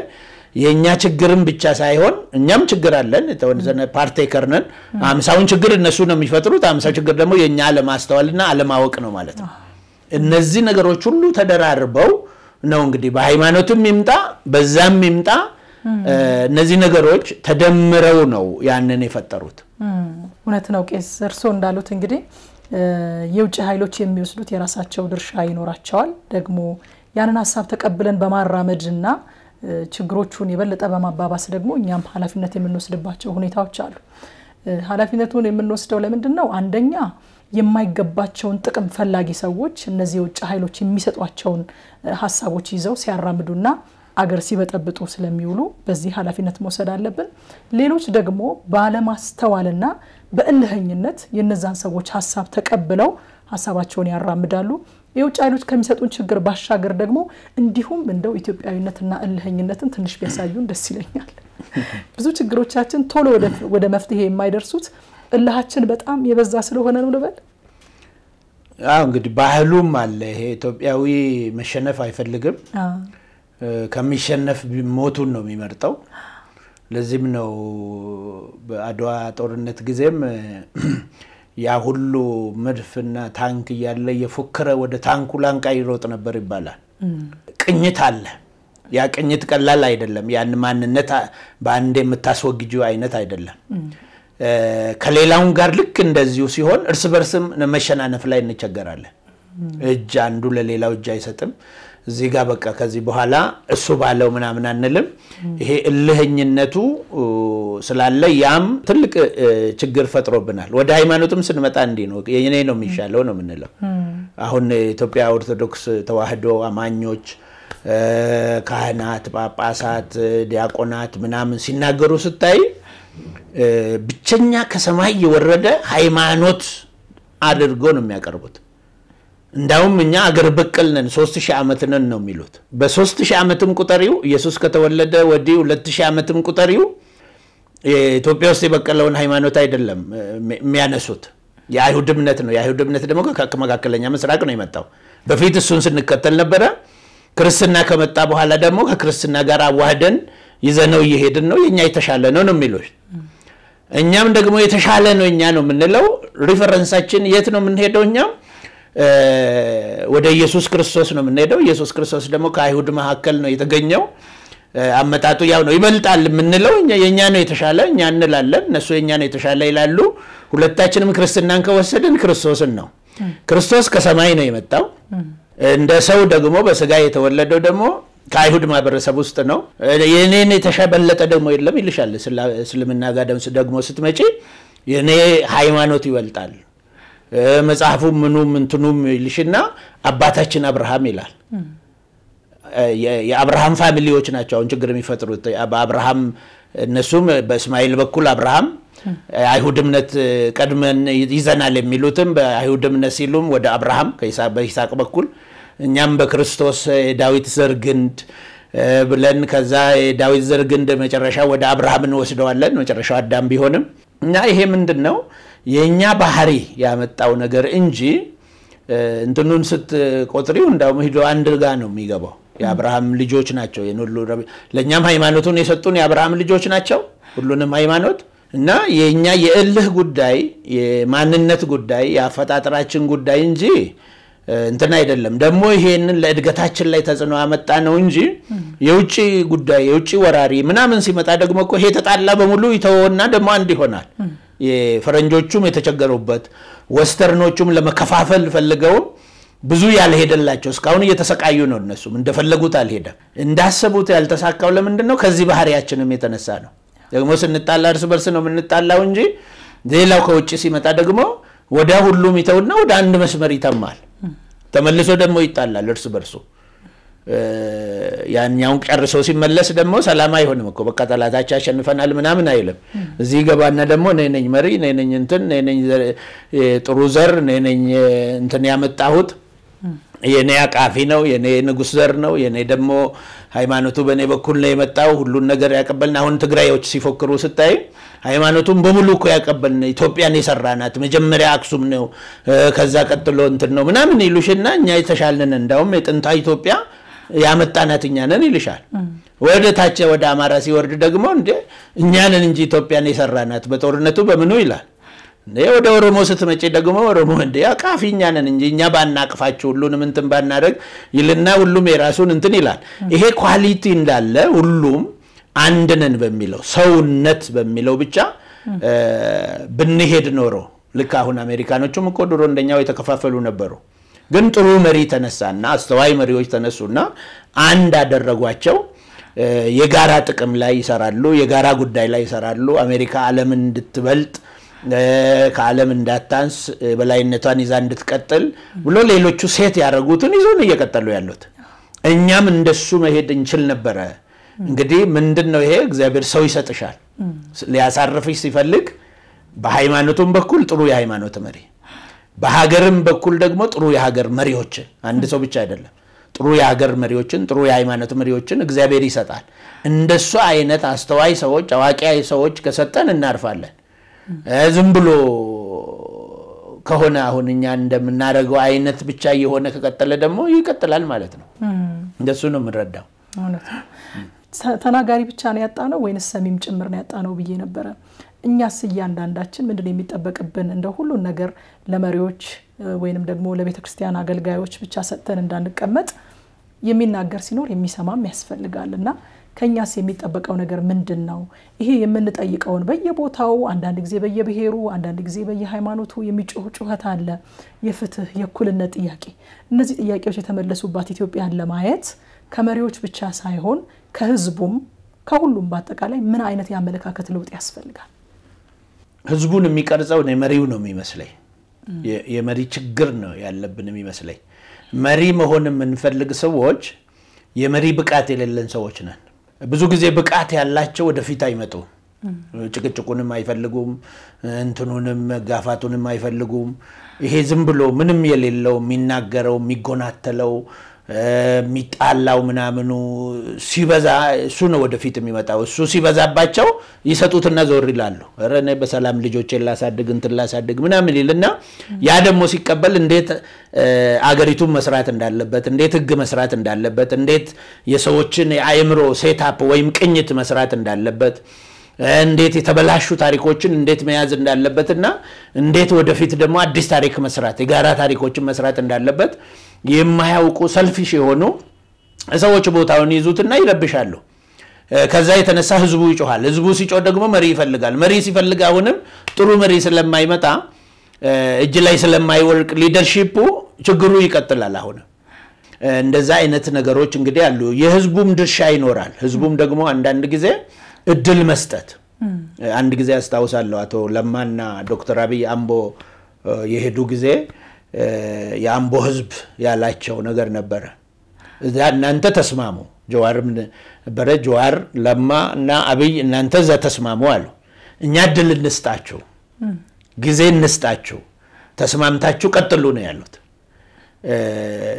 የእኛ ችግርም ብቻ ሳይሆን እኛም ችግር አለን። የተወሰነ ፓርቴከር ነን። አምሳውን ችግር እነሱ ነው የሚፈጥሩት። አምሳ ችግር ደግሞ የእኛ አለማስተዋልና አለማወቅ ነው ማለት ነው። እነዚህ ነገሮች ሁሉ ተደራርበው ነው እንግዲህ በሃይማኖትም ይምጣ በዛም ይምጣ እነዚህ ነገሮች ተደምረው ነው ያንን የፈጠሩት። እውነት ነው ቄስ እርስዎ እንዳሉት እንግዲህ የውጭ ኃይሎች የሚወስዱት የራሳቸው ድርሻ ይኖራቸዋል። ደግሞ ያንን ሀሳብ ተቀብለን በማራመድና ችግሮቹን የበለጠ በማባባስ ደግሞ እኛም ኃላፊነት የምንወስድባቸው ሁኔታዎች አሉ። ኃላፊነቱን የምንወስደው ለምንድን ነው? አንደኛ የማይገባቸውን ጥቅም ፈላጊ ሰዎች እነዚህ የውጭ ኃይሎች የሚሰጧቸውን ሀሳቦች ይዘው ሲያራምዱና አገር ሲበጠብጡ ስለሚውሉ በዚህ ኃላፊነት መውሰድ አለብን። ሌሎች ደግሞ ባለማስተዋልና በእልህኝነት የእነዛን ሰዎች ሀሳብ ተቀብለው ሀሳባቸውን ያራምዳሉ። የውጭ ኃይሎች ከሚሰጡን ችግር ባሻገር ደግሞ እንዲሁም እንደው ኢትዮጵያዊነትና እልህኝነትን ትንሽ ቢያሳዩን ደስ ይለኛል። ብዙ ችግሮቻችን ቶሎ ወደ መፍትሄ የማይደርሱት እልሃችን በጣም የበዛ ስለሆነ ነው ልበል። አዎ እንግዲህ ባህሉም አለ። ይሄ ኢትዮጵያዊ መሸነፍ አይፈልግም። ከሚሸነፍ ሞቱን ነው የሚመርጠው። ለዚህም ነው በአድዋ ጦርነት ጊዜም ያ ሁሉ መድፍና ታንክ እያለ የፎከረ ወደ ታንኩ ላንቃ ይሮጥ ነበር ይባላል። ቅኝት አለ። ያ ቅኝት ቀላል አይደለም። ያን ማንነት በአንድ የምታስወግጂው አይነት አይደለም። ከሌላውን ጋር ልክ እንደዚሁ ሲሆን እርስ በርስም መሸናነፍ ላይ እንቸገራለን። እጅ አንዱ ለሌላው እጅ አይሰጥም። እዚህ ጋር በቃ ከዚህ በኋላ እሱ ባለው ምናምን አንልም። ይሄ እልህኝነቱ ስላለ ያም ትልቅ ችግር ፈጥሮብናል። ወደ ሃይማኖትም ስንመጣ እንዲህ ነው፣ የኔ ነው የሚሻለው ነው የምንለው። አሁን የኢትዮጵያ ኦርቶዶክስ ተዋህዶ አማኞች ካህናት፣ ጳጳሳት፣ ዲያቆናት ምናምን ሲናገሩ ስታይ ብቸኛ ከሰማይ የወረደ ሃይማኖት አድርጎ ነው የሚያቀርቡት። እንዳውም እኛ አገር በቀል ነን፣ ሶስት ሺህ ዓመት ነን ነው የሚሉት። በሶስት ሺህ ዓመትም ቁጠሪው ኢየሱስ ከተወለደ ወዲህ ሁለት ሺህ ዓመትም ቁጠሪው ኢትዮጵያ ውስጥ የበቀለውን ሃይማኖት አይደለም የሚያነሱት፣ የአይሁድ እምነት ነው። የአይሁድ እምነት ደግሞ ከመካከለኛ ምስራቅ ነው የመጣው። በፊት እሱን ስንከተል ነበረ። ክርስትና ከመጣ በኋላ ደግሞ ከክርስትና ጋር አዋህደን ይዘነው እየሄድን ነው። የእኛ የተሻለ ነው ነው የሚሉት። እኛም ደግሞ የተሻለ ነው እኛ ነው የምንለው። ሪፈረንሳችን የት ነው የምንሄደው እኛም ወደ ኢየሱስ ክርስቶስ ነው የምንሄደው። ኢየሱስ ክርስቶስ ደግሞ ከአይሁድ መካከል ነው የተገኘው። አመጣጡ ያው ነው። ይበልጣል የምንለው የእኛ ነው የተሻለ እኛ እንላለን፣ እነሱ የእኛ ነው የተሻለ ይላሉ። ሁለታችንም ክርስትናን ከወሰድን ክርስቶስን ነው። ክርስቶስ ከሰማይ ነው የመጣው። እንደ ሰው ደግሞ በስጋ የተወለደው ደግሞ ከአይሁድ ማህበረሰብ ውስጥ ነው። የእኔን የተሻበለጠ ደግሞ የለም ይልሻል። እስልምና ጋር ደግሞ ስትመጪ የእኔ ሃይማኖት ይበልጣል መጽሐፉ ምኑም እንትኑም ይልሽና አባታችን አብርሃም ይላል። የአብርሃም ፋሚሊዎች ናቸው አሁን ችግር የሚፈጥሩት በአብርሃም እነሱም በእስማኤል በኩል አብርሃም አይሁድ እምነት ቀድመን ይዘናል የሚሉትም በአይሁድ እምነት ሲሉም ወደ አብርሃም በይስሐቅ በኩል እኛም በክርስቶስ የዳዊት ዘር ግንድ ብለን ከዛ የዳዊት ዘር ግንድ መጨረሻ ወደ አብርሃም እንወስደዋለን። መጨረሻው አዳም ቢሆንም እና ይሄ ምንድን ነው የእኛ ባህሪ ያመጣው ነገር እንጂ እንትኑን ስትቆጥሪው እንዳውም ሂዶ አንድ ጋ ነው የሚገባው። የአብርሃም ልጆች ናቸው። ለእኛም ሃይማኖቱን የሰጡን የአብርሃም ልጆች ናቸው። ሁሉንም ሃይማኖት እና የእኛ የእልህ ጉዳይ፣ የማንነት ጉዳይ፣ የአፈጣጠራችን ጉዳይ እንጂ እንትን አይደለም። ደግሞ ይሄንን ለእድገታችን ላይ ተጽዕኖ ያመጣ ነው እንጂ የውጭ ጉዳይ የውጭ ወራሪ ምናምን ሲመጣ ደግሞ እኮ ይሄ ተጣላ በሙሉ ይተወና ደግሞ አንድ ይሆናል። የፈረንጆቹም የተቸገሩበት ወስተርኖቹም ለመከፋፈል ፈልገውም ብዙ ያልሄደላቸው እስካሁን እየተሰቃዩ ነው። እነሱም እንደፈለጉት አልሄደም። እንዳሰቡት ያልተሳካው ለምንድን ነው? ከዚህ ባህሪያችንም የተነሳ ነው። ደግሞ ስንጣላ እርስ በርስ ነው የምንጣላው እንጂ ሌላው ከውጭ ሲመጣ ደግሞ ወደ ሁሉም ይተውና ወደ አንድ መስመር ይተማል። ተመልሶ ደግሞ ይጣላል እርስ በርሱ። ያኛውን ጨርሶ ሲመለስ ደግሞ ሰላም አይሆንም እኮ በቃ ጠላታች አሸንፈናል ምናምን አይልም። እዚህ ገባና ደግሞ እኔ ነኝ መሪ፣ እኔ ነኝ እንትን፣ እኔ ነኝ ጥሩ ዘር፣ እኔ ነኝ እንትን ያመጣሁት የኔ አቃፊ ነው፣ የኔ ንጉሥ ዘር ነው፣ የኔ ደግሞ ሃይማኖቱ በእኔ በኩል ነው የመጣው ሁሉን ነገር ያቀበልን። አሁን ትግራዮች ሲፎክሩ ስታይ ሃይማኖቱን በሙሉ እኮ ያቀበልን ኢትዮጵያን የሰራናት መጀመሪያ አክሱም ነው፣ ከዛ ቀጥሎ እንትን ነው ምናምን ይሉሽና እኛ የተሻልን እንዳውም የጥንታ ኢትዮጵያ ያመጣናት እኛንን ይልሻል። ወደ ታች ወደ አማራ ሲወርድ ደግሞ እንደ እኛንን እንጂ ኢትዮጵያን የሰራናት በጦርነቱ በምኑ ይላል። ወደ ኦሮሞ ስትመጪ ደግሞ ኦሮሞ እንደ አቃፊ እኛ ነን እንጂ እኛ ባናቅፋቸው ሁሉንም እንትን ባናደረግ ይልና ሁሉም የራሱን እንትን ይላል። ይሄ ኳሊቲ እንዳለ ሁሉም አንድነን በሚለው ሰውነት በሚለው ብቻ ብንሄድ ኖሮ ልክ አሁን አሜሪካኖቹም እኮ ድሮ እንደኛው የተከፋፈሉ ነበሩ። ግን ጥሩ መሪ ተነሳና አስተዋይ መሪዎች ተነሱና አንድ አደረጓቸው። የጋራ ጥቅም ላይ ይሰራሉ፣ የጋራ ጉዳይ ላይ ይሰራሉ። አሜሪካ ዓለምን እንድትበልጥ ከዓለም እንዳታንስ በላይነቷን ይዛ እንድትቀጥል ብሎ ሌሎቹ ሴት ያደረጉትን ይዞ እየቀጠሉ ያሉት። እኛም እንደሱ መሄድ እንችል ነበረ። እንግዲህ ምንድን ነው ይሄ? እግዚአብሔር ሰው ይሰጥሻል ሊያሳርፍሽ ሲፈልግ፣ በሃይማኖቱም በኩል ጥሩ የሃይማኖት መሪ፣ በሀገርም በኩል ደግሞ ጥሩ የሀገር መሪዎችን አንድ ሰው ብቻ አይደለም ጥሩ የሀገር መሪዎችን ጥሩ የሃይማኖት መሪዎችን እግዚአብሔር ይሰጣል። እንደሱ አይነት አስተዋይ ሰዎች አዋቂ ሰዎች ከሰጠን እናርፋለን። ዝም ብሎ ከሆነ አሁን እኛ እንደምናደርገው አይነት ብቻ እየሆነ ከቀጠለ ደግሞ ይቀጥላል ማለት ነው። እንደሱ ነው የምንረዳው። ተናጋሪ ብቻ ነው ያጣ ነው ወይንስ ሰሚም ጭምር ነው ያጣ ነው ብዬ ነበረ። እኛስ እያንዳንዳችን ምንድን የሚጠበቅብን እንደ ሁሉን ነገር ለመሪዎች ወይንም ደግሞ ለቤተ ክርስቲያን አገልጋዮች ብቻ ሰጥተን እንዳንቀመጥ የሚናገር ሲኖር የሚሰማም ያስፈልጋል እና ከኛስ የሚጠበቀው ነገር ምንድን ነው? ይሄ የምንጠይቀውን በየቦታው አንዳንድ ጊዜ በየብሔሩ አንዳንድ ጊዜ በየሃይማኖቱ የሚጮህ ጩኸት አለ። የፍትህ የእኩልነት ጥያቄ፣ እነዚህ ጥያቄዎች የተመለሱባት ኢትዮጵያን ለማየት ከመሪዎች ብቻ ሳይሆን ከህዝቡም ከሁሉም በአጠቃላይ ምን አይነት የአመለካከት ለውጥ ያስፈልጋል? ህዝቡን የሚቀርጸው መሪው ነው የሚመስለኝ። የመሪ ችግር ነው ያለብን የሚመስለኝ። መሪ መሆን የምንፈልግ ሰዎች የመሪ ብቃት የሌለን ሰዎች ነን። ብዙ ጊዜ ብቃት ያላቸው ወደፊት አይመጡ፣ ጭቅጭቁንም አይፈልጉም፣ እንትኑንም ጋፋቱንም አይፈልጉም። ይሄ ዝም ብሎ ምንም የሌለው የሚናገረው የሚጎናተለው የሚጣላው ምናምኑ ሲበዛ እሱ ነው ወደፊት የሚመጣው። እሱ ሲበዛባቸው ይሰጡትና ዞር ይላሉ። ኧረ እኔ በሰላም ልጆቼን ላሳድግ እንትን ላሳድግ ምናምን ይልና ያ ደግሞ ሲቀበል እንዴት አገሪቱን መስራት እንዳለበት፣ እንዴት ህግ መስራት እንዳለበት፣ እንዴት የሰዎችን የአእምሮ ሴታፕ ወይም ቅኝት መስራት እንዳለበት እንዴት የተበላሹ ታሪኮችን እንዴት መያዝ እንዳለበትና እንዴት ወደፊት ደግሞ አዲስ ታሪክ መስራት የጋራ ታሪኮችን መስራት እንዳለበት የማያውቁ ሰልፊሽ የሆኑ ሰዎች ቦታውን ይዙትና ይረብሻሉ። ከዛ የተነሳ ህዝቡ ይጮሃል። ህዝቡ ሲጮህ ደግሞ መሪ ይፈልጋል። መሪ ሲፈልግ አሁንም ጥሩ መሪ ስለማይመጣ እጅ ላይ ስለማይወርቅ ሊደርሺፑ ችግሩ ይቀጥላል። አሁንም እንደዛ አይነት ነገሮች እንግዲህ አሉ። የህዝቡም ድርሻ ይኖራል። ህዝቡም ደግሞ አንዳንድ ጊዜ እድል መስጠት አንድ ጊዜ አስታውሳለሁ አቶ ለማና ዶክተር አብይ አምቦ የሄዱ ጊዜ የአምቦ ህዝብ ያላቸው ነገር ነበረ። እዛ እናንተ ተስማሙ፣ ጀዋርም ነበረ። ጀዋር ለማ እና አብይ እናንተ እዛ ተስማሙ አሉ። እኛ እድል እንስጣችሁ፣ ጊዜ እንስጣችሁ፣ ተስማምታችሁ ቀጥሉ ነው ያሉት።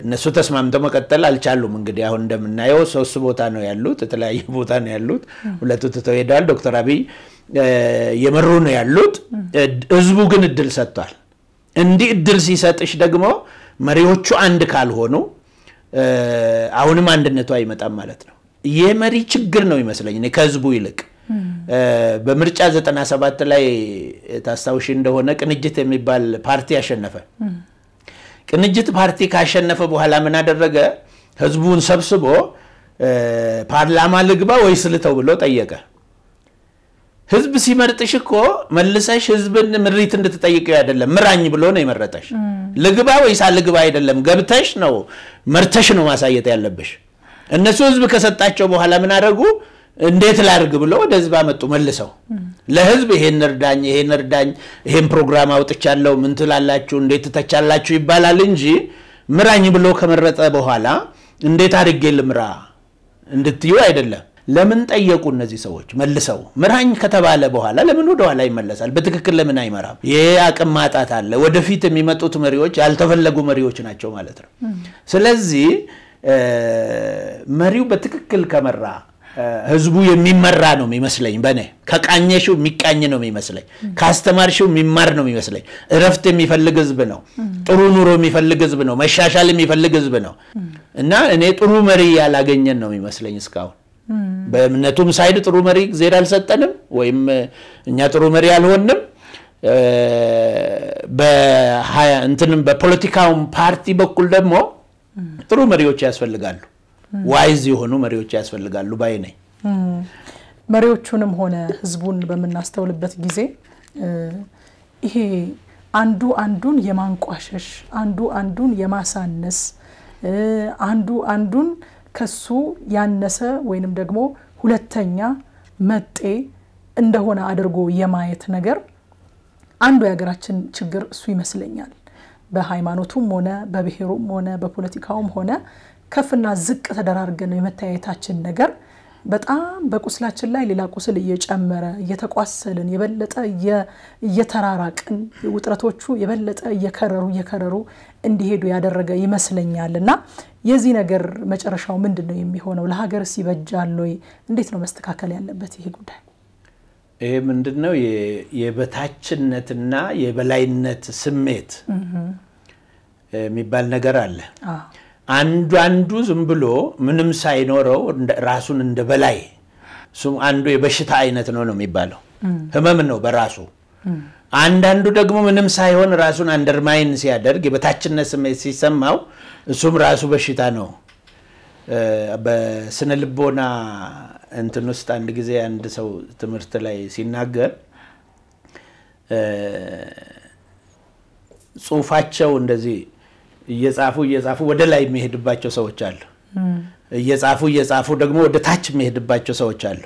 እነሱ ተስማምተው መቀጠል አልቻሉም። እንግዲህ አሁን እንደምናየው ሶስት ቦታ ነው ያሉት፣ የተለያየ ቦታ ነው ያሉት። ሁለቱ ትተው ሄደዋል። ዶክተር አብይ የመሩ ነው ያሉት። ህዝቡ ግን እድል ሰጥቷል። እንዲህ እድል ሲሰጥሽ ደግሞ መሪዎቹ አንድ ካልሆኑ አሁንም አንድነቱ አይመጣም ማለት ነው። የመሪ ችግር ነው ይመስለኝ እኔ ከህዝቡ ይልቅ በምርጫ 97 ላይ ታስታውሽ እንደሆነ ቅንጅት የሚባል ፓርቲ አሸነፈ። ቅንጅት ፓርቲ ካሸነፈ በኋላ ምን አደረገ? ህዝቡን ሰብስቦ ፓርላማ ልግባ ወይስ ልተው ብሎ ጠየቀ። ህዝብ ሲመርጥሽ እኮ መልሰሽ ህዝብን ምሪት እንድትጠይቅ አይደለም። ምራኝ ብሎ ነው የመረጠሽ። ልግባ ወይስ አልግባ አይደለም፣ ገብተሽ ነው መርተሽ ነው ማሳየት ያለብሽ። እነሱ ህዝብ ከሰጣቸው በኋላ ምን አደረጉ? እንዴት ላድርግ ብሎ ወደ ህዝብ አመጡ መልሰው። ለህዝብ ይሄን እርዳኝ፣ ይሄን እርዳኝ፣ ይሄን ፕሮግራም አውጥቻለሁ፣ ምን ትላላችሁ፣ እንዴት ትተቻላችሁ ይባላል እንጂ ምራኝ ብሎ ከመረጠ በኋላ እንዴት አድርጌ ልምራ እንድትዩ አይደለም። ለምን ጠየቁ እነዚህ ሰዎች መልሰው? ምራኝ ከተባለ በኋላ ለምን ወደኋላ ይመለሳል? በትክክል ለምን አይመራም? ይህ አቅም ማጣት አለ። ወደፊት የሚመጡት መሪዎች ያልተፈለጉ መሪዎች ናቸው ማለት ነው። ስለዚህ መሪው በትክክል ከመራ ህዝቡ የሚመራ ነው የሚመስለኝ። በእኔ ከቃኘሽው የሚቃኝ ነው የሚመስለኝ። ካስተማርሽው የሚማር ነው የሚመስለኝ። እረፍት የሚፈልግ ህዝብ ነው። ጥሩ ኑሮ የሚፈልግ ህዝብ ነው። መሻሻል የሚፈልግ ህዝብ ነው እና እኔ ጥሩ መሪ ያላገኘን ነው የሚመስለኝ እስካሁን። በእምነቱም ሳይድ ጥሩ መሪ ጊዜ አልሰጠንም ወይም እኛ ጥሩ መሪ አልሆንም። እንትንም በፖለቲካውን ፓርቲ በኩል ደግሞ ጥሩ መሪዎች ያስፈልጋሉ፣ ዋይዝ የሆኑ መሪዎች ያስፈልጋሉ ባይ ነኝ። መሪዎቹንም ሆነ ህዝቡን በምናስተውልበት ጊዜ ይሄ አንዱ አንዱን የማንቋሸሽ አንዱ አንዱን የማሳነስ አንዱ አንዱን ከሱ ያነሰ ወይንም ደግሞ ሁለተኛ መጤ እንደሆነ አድርጎ የማየት ነገር አንዱ የሀገራችን ችግር እሱ ይመስለኛል። በሃይማኖቱም ሆነ በብሔሩም ሆነ በፖለቲካውም ሆነ ከፍና ዝቅ ተደራርገን የመታየታችን ነገር በጣም በቁስላችን ላይ ሌላ ቁስል እየጨመረ እየተቋሰልን የበለጠ እየተራራቅን ውጥረቶቹ የበለጠ እየከረሩ እየከረሩ እንዲሄዱ ያደረገ ይመስለኛል እና የዚህ ነገር መጨረሻው ምንድን ነው የሚሆነው? ለሀገርስ ይበጃል ወይ? እንዴት ነው መስተካከል ያለበት ይሄ ጉዳይ? ይሄ ምንድን ነው የበታችነትና የበላይነት ስሜት የሚባል ነገር አለ። አንዱ አንዱ ዝም ብሎ ምንም ሳይኖረው ራሱን እንደ በላይ እሱም አንዱ የበሽታ አይነት ነው ነው የሚባለው። ህመም ነው በራሱ አንዳንዱ ደግሞ ምንም ሳይሆን ራሱን አንደርማይን ሲያደርግ የበታችነት ስሜት ሲሰማው እሱም ራሱ በሽታ ነው። በስነ ልቦና እንትን ውስጥ አንድ ጊዜ አንድ ሰው ትምህርት ላይ ሲናገር ጽሁፋቸው እንደዚህ እየጻፉ እየጻፉ ወደ ላይ የሚሄድባቸው ሰዎች አሉ። እየጻፉ እየጻፉ ደግሞ ወደ ታች የሚሄድባቸው ሰዎች አሉ።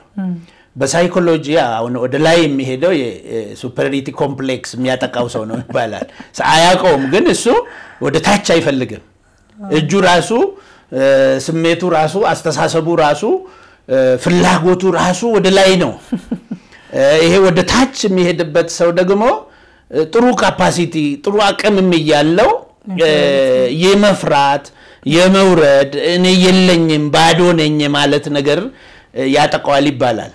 በሳይኮሎጂ አሁን ወደ ላይ የሚሄደው የሱፐሪቲ ኮምፕሌክስ የሚያጠቃው ሰው ነው ይባላል። አያውቀውም፣ ግን እሱ ወደ ታች አይፈልግም። እጁ ራሱ ስሜቱ ራሱ አስተሳሰቡ ራሱ ፍላጎቱ ራሱ ወደ ላይ ነው። ይሄ ወደ ታች የሚሄድበት ሰው ደግሞ ጥሩ ካፓሲቲ ጥሩ አቅምም እያለው የመፍራት የመውረድ እኔ የለኝም ባዶ ነኝ ማለት ነገር ያጠቃዋል ይባላል።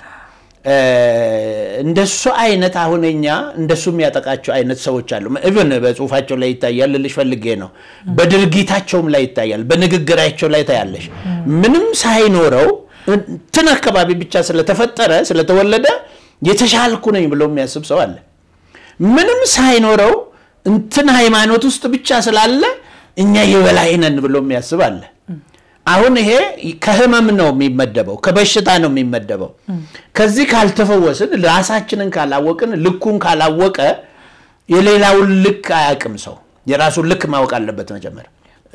እንደሱ አይነት አሁነኛ እንደሱ የሚያጠቃቸው አይነት ሰዎች አሉ። ኢቨን በጽሁፋቸው ላይ ይታያል ልልሽ ፈልጌ ነው። በድርጊታቸውም ላይ ይታያል፣ በንግግራቸው ላይ ታያለሽ። ምንም ሳይኖረው እንትን አካባቢ ብቻ ስለተፈጠረ ስለተወለደ የተሻልኩ ነኝ ብሎ የሚያስብ ሰው አለ። ምንም ሳይኖረው እንትን ሃይማኖት ውስጥ ብቻ ስላለ እኛ የበላይ ነን ብሎ የሚያስብ አለ። አሁን ይሄ ከህመም ነው የሚመደበው፣ ከበሽታ ነው የሚመደበው። ከዚህ ካልተፈወስን ራሳችንን ካላወቅን ልኩን ካላወቀ የሌላውን ልክ አያውቅም ሰው። የራሱን ልክ ማወቅ አለበት መጀመር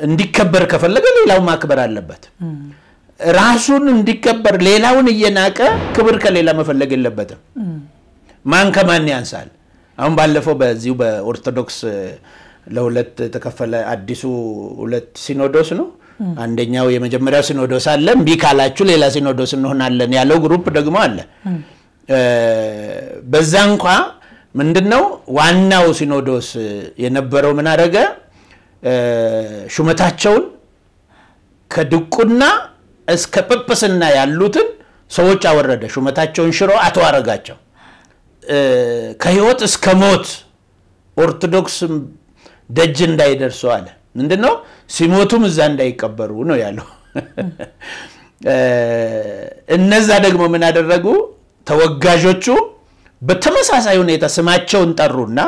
እንዲከበር ከፈለገ ሌላው ማክበር አለበት። ራሱን እንዲከበር ሌላውን እየናቀ ክብር ከሌላ መፈለግ የለበትም። ማን ከማን ያንሳል? አሁን ባለፈው በዚሁ በኦርቶዶክስ ለሁለት የተከፈለ አዲሱ ሁለት ሲኖዶስ ነው አንደኛው የመጀመሪያው ሲኖዶስ አለ። እምቢ ካላችሁ ሌላ ሲኖዶስ እንሆናለን ያለው ግሩፕ ደግሞ አለ። በዛ እንኳ ምንድን ነው ዋናው ሲኖዶስ የነበረው ምን አደረገ? ሹመታቸውን ከድቁና እስከ ጵጵስና ያሉትን ሰዎች አወረደ። ሹመታቸውን ሽሮ አቶ አረጋቸው ከህይወት እስከ ሞት ኦርቶዶክስ ደጅ እንዳይደርሰው አለ። ምንድን ነው ሲሞቱም እዛ እንዳይቀበሩ ነው ያለው። እነዛ ደግሞ ምን አደረጉ? ተወጋዦቹ በተመሳሳይ ሁኔታ ስማቸውን ጠሩና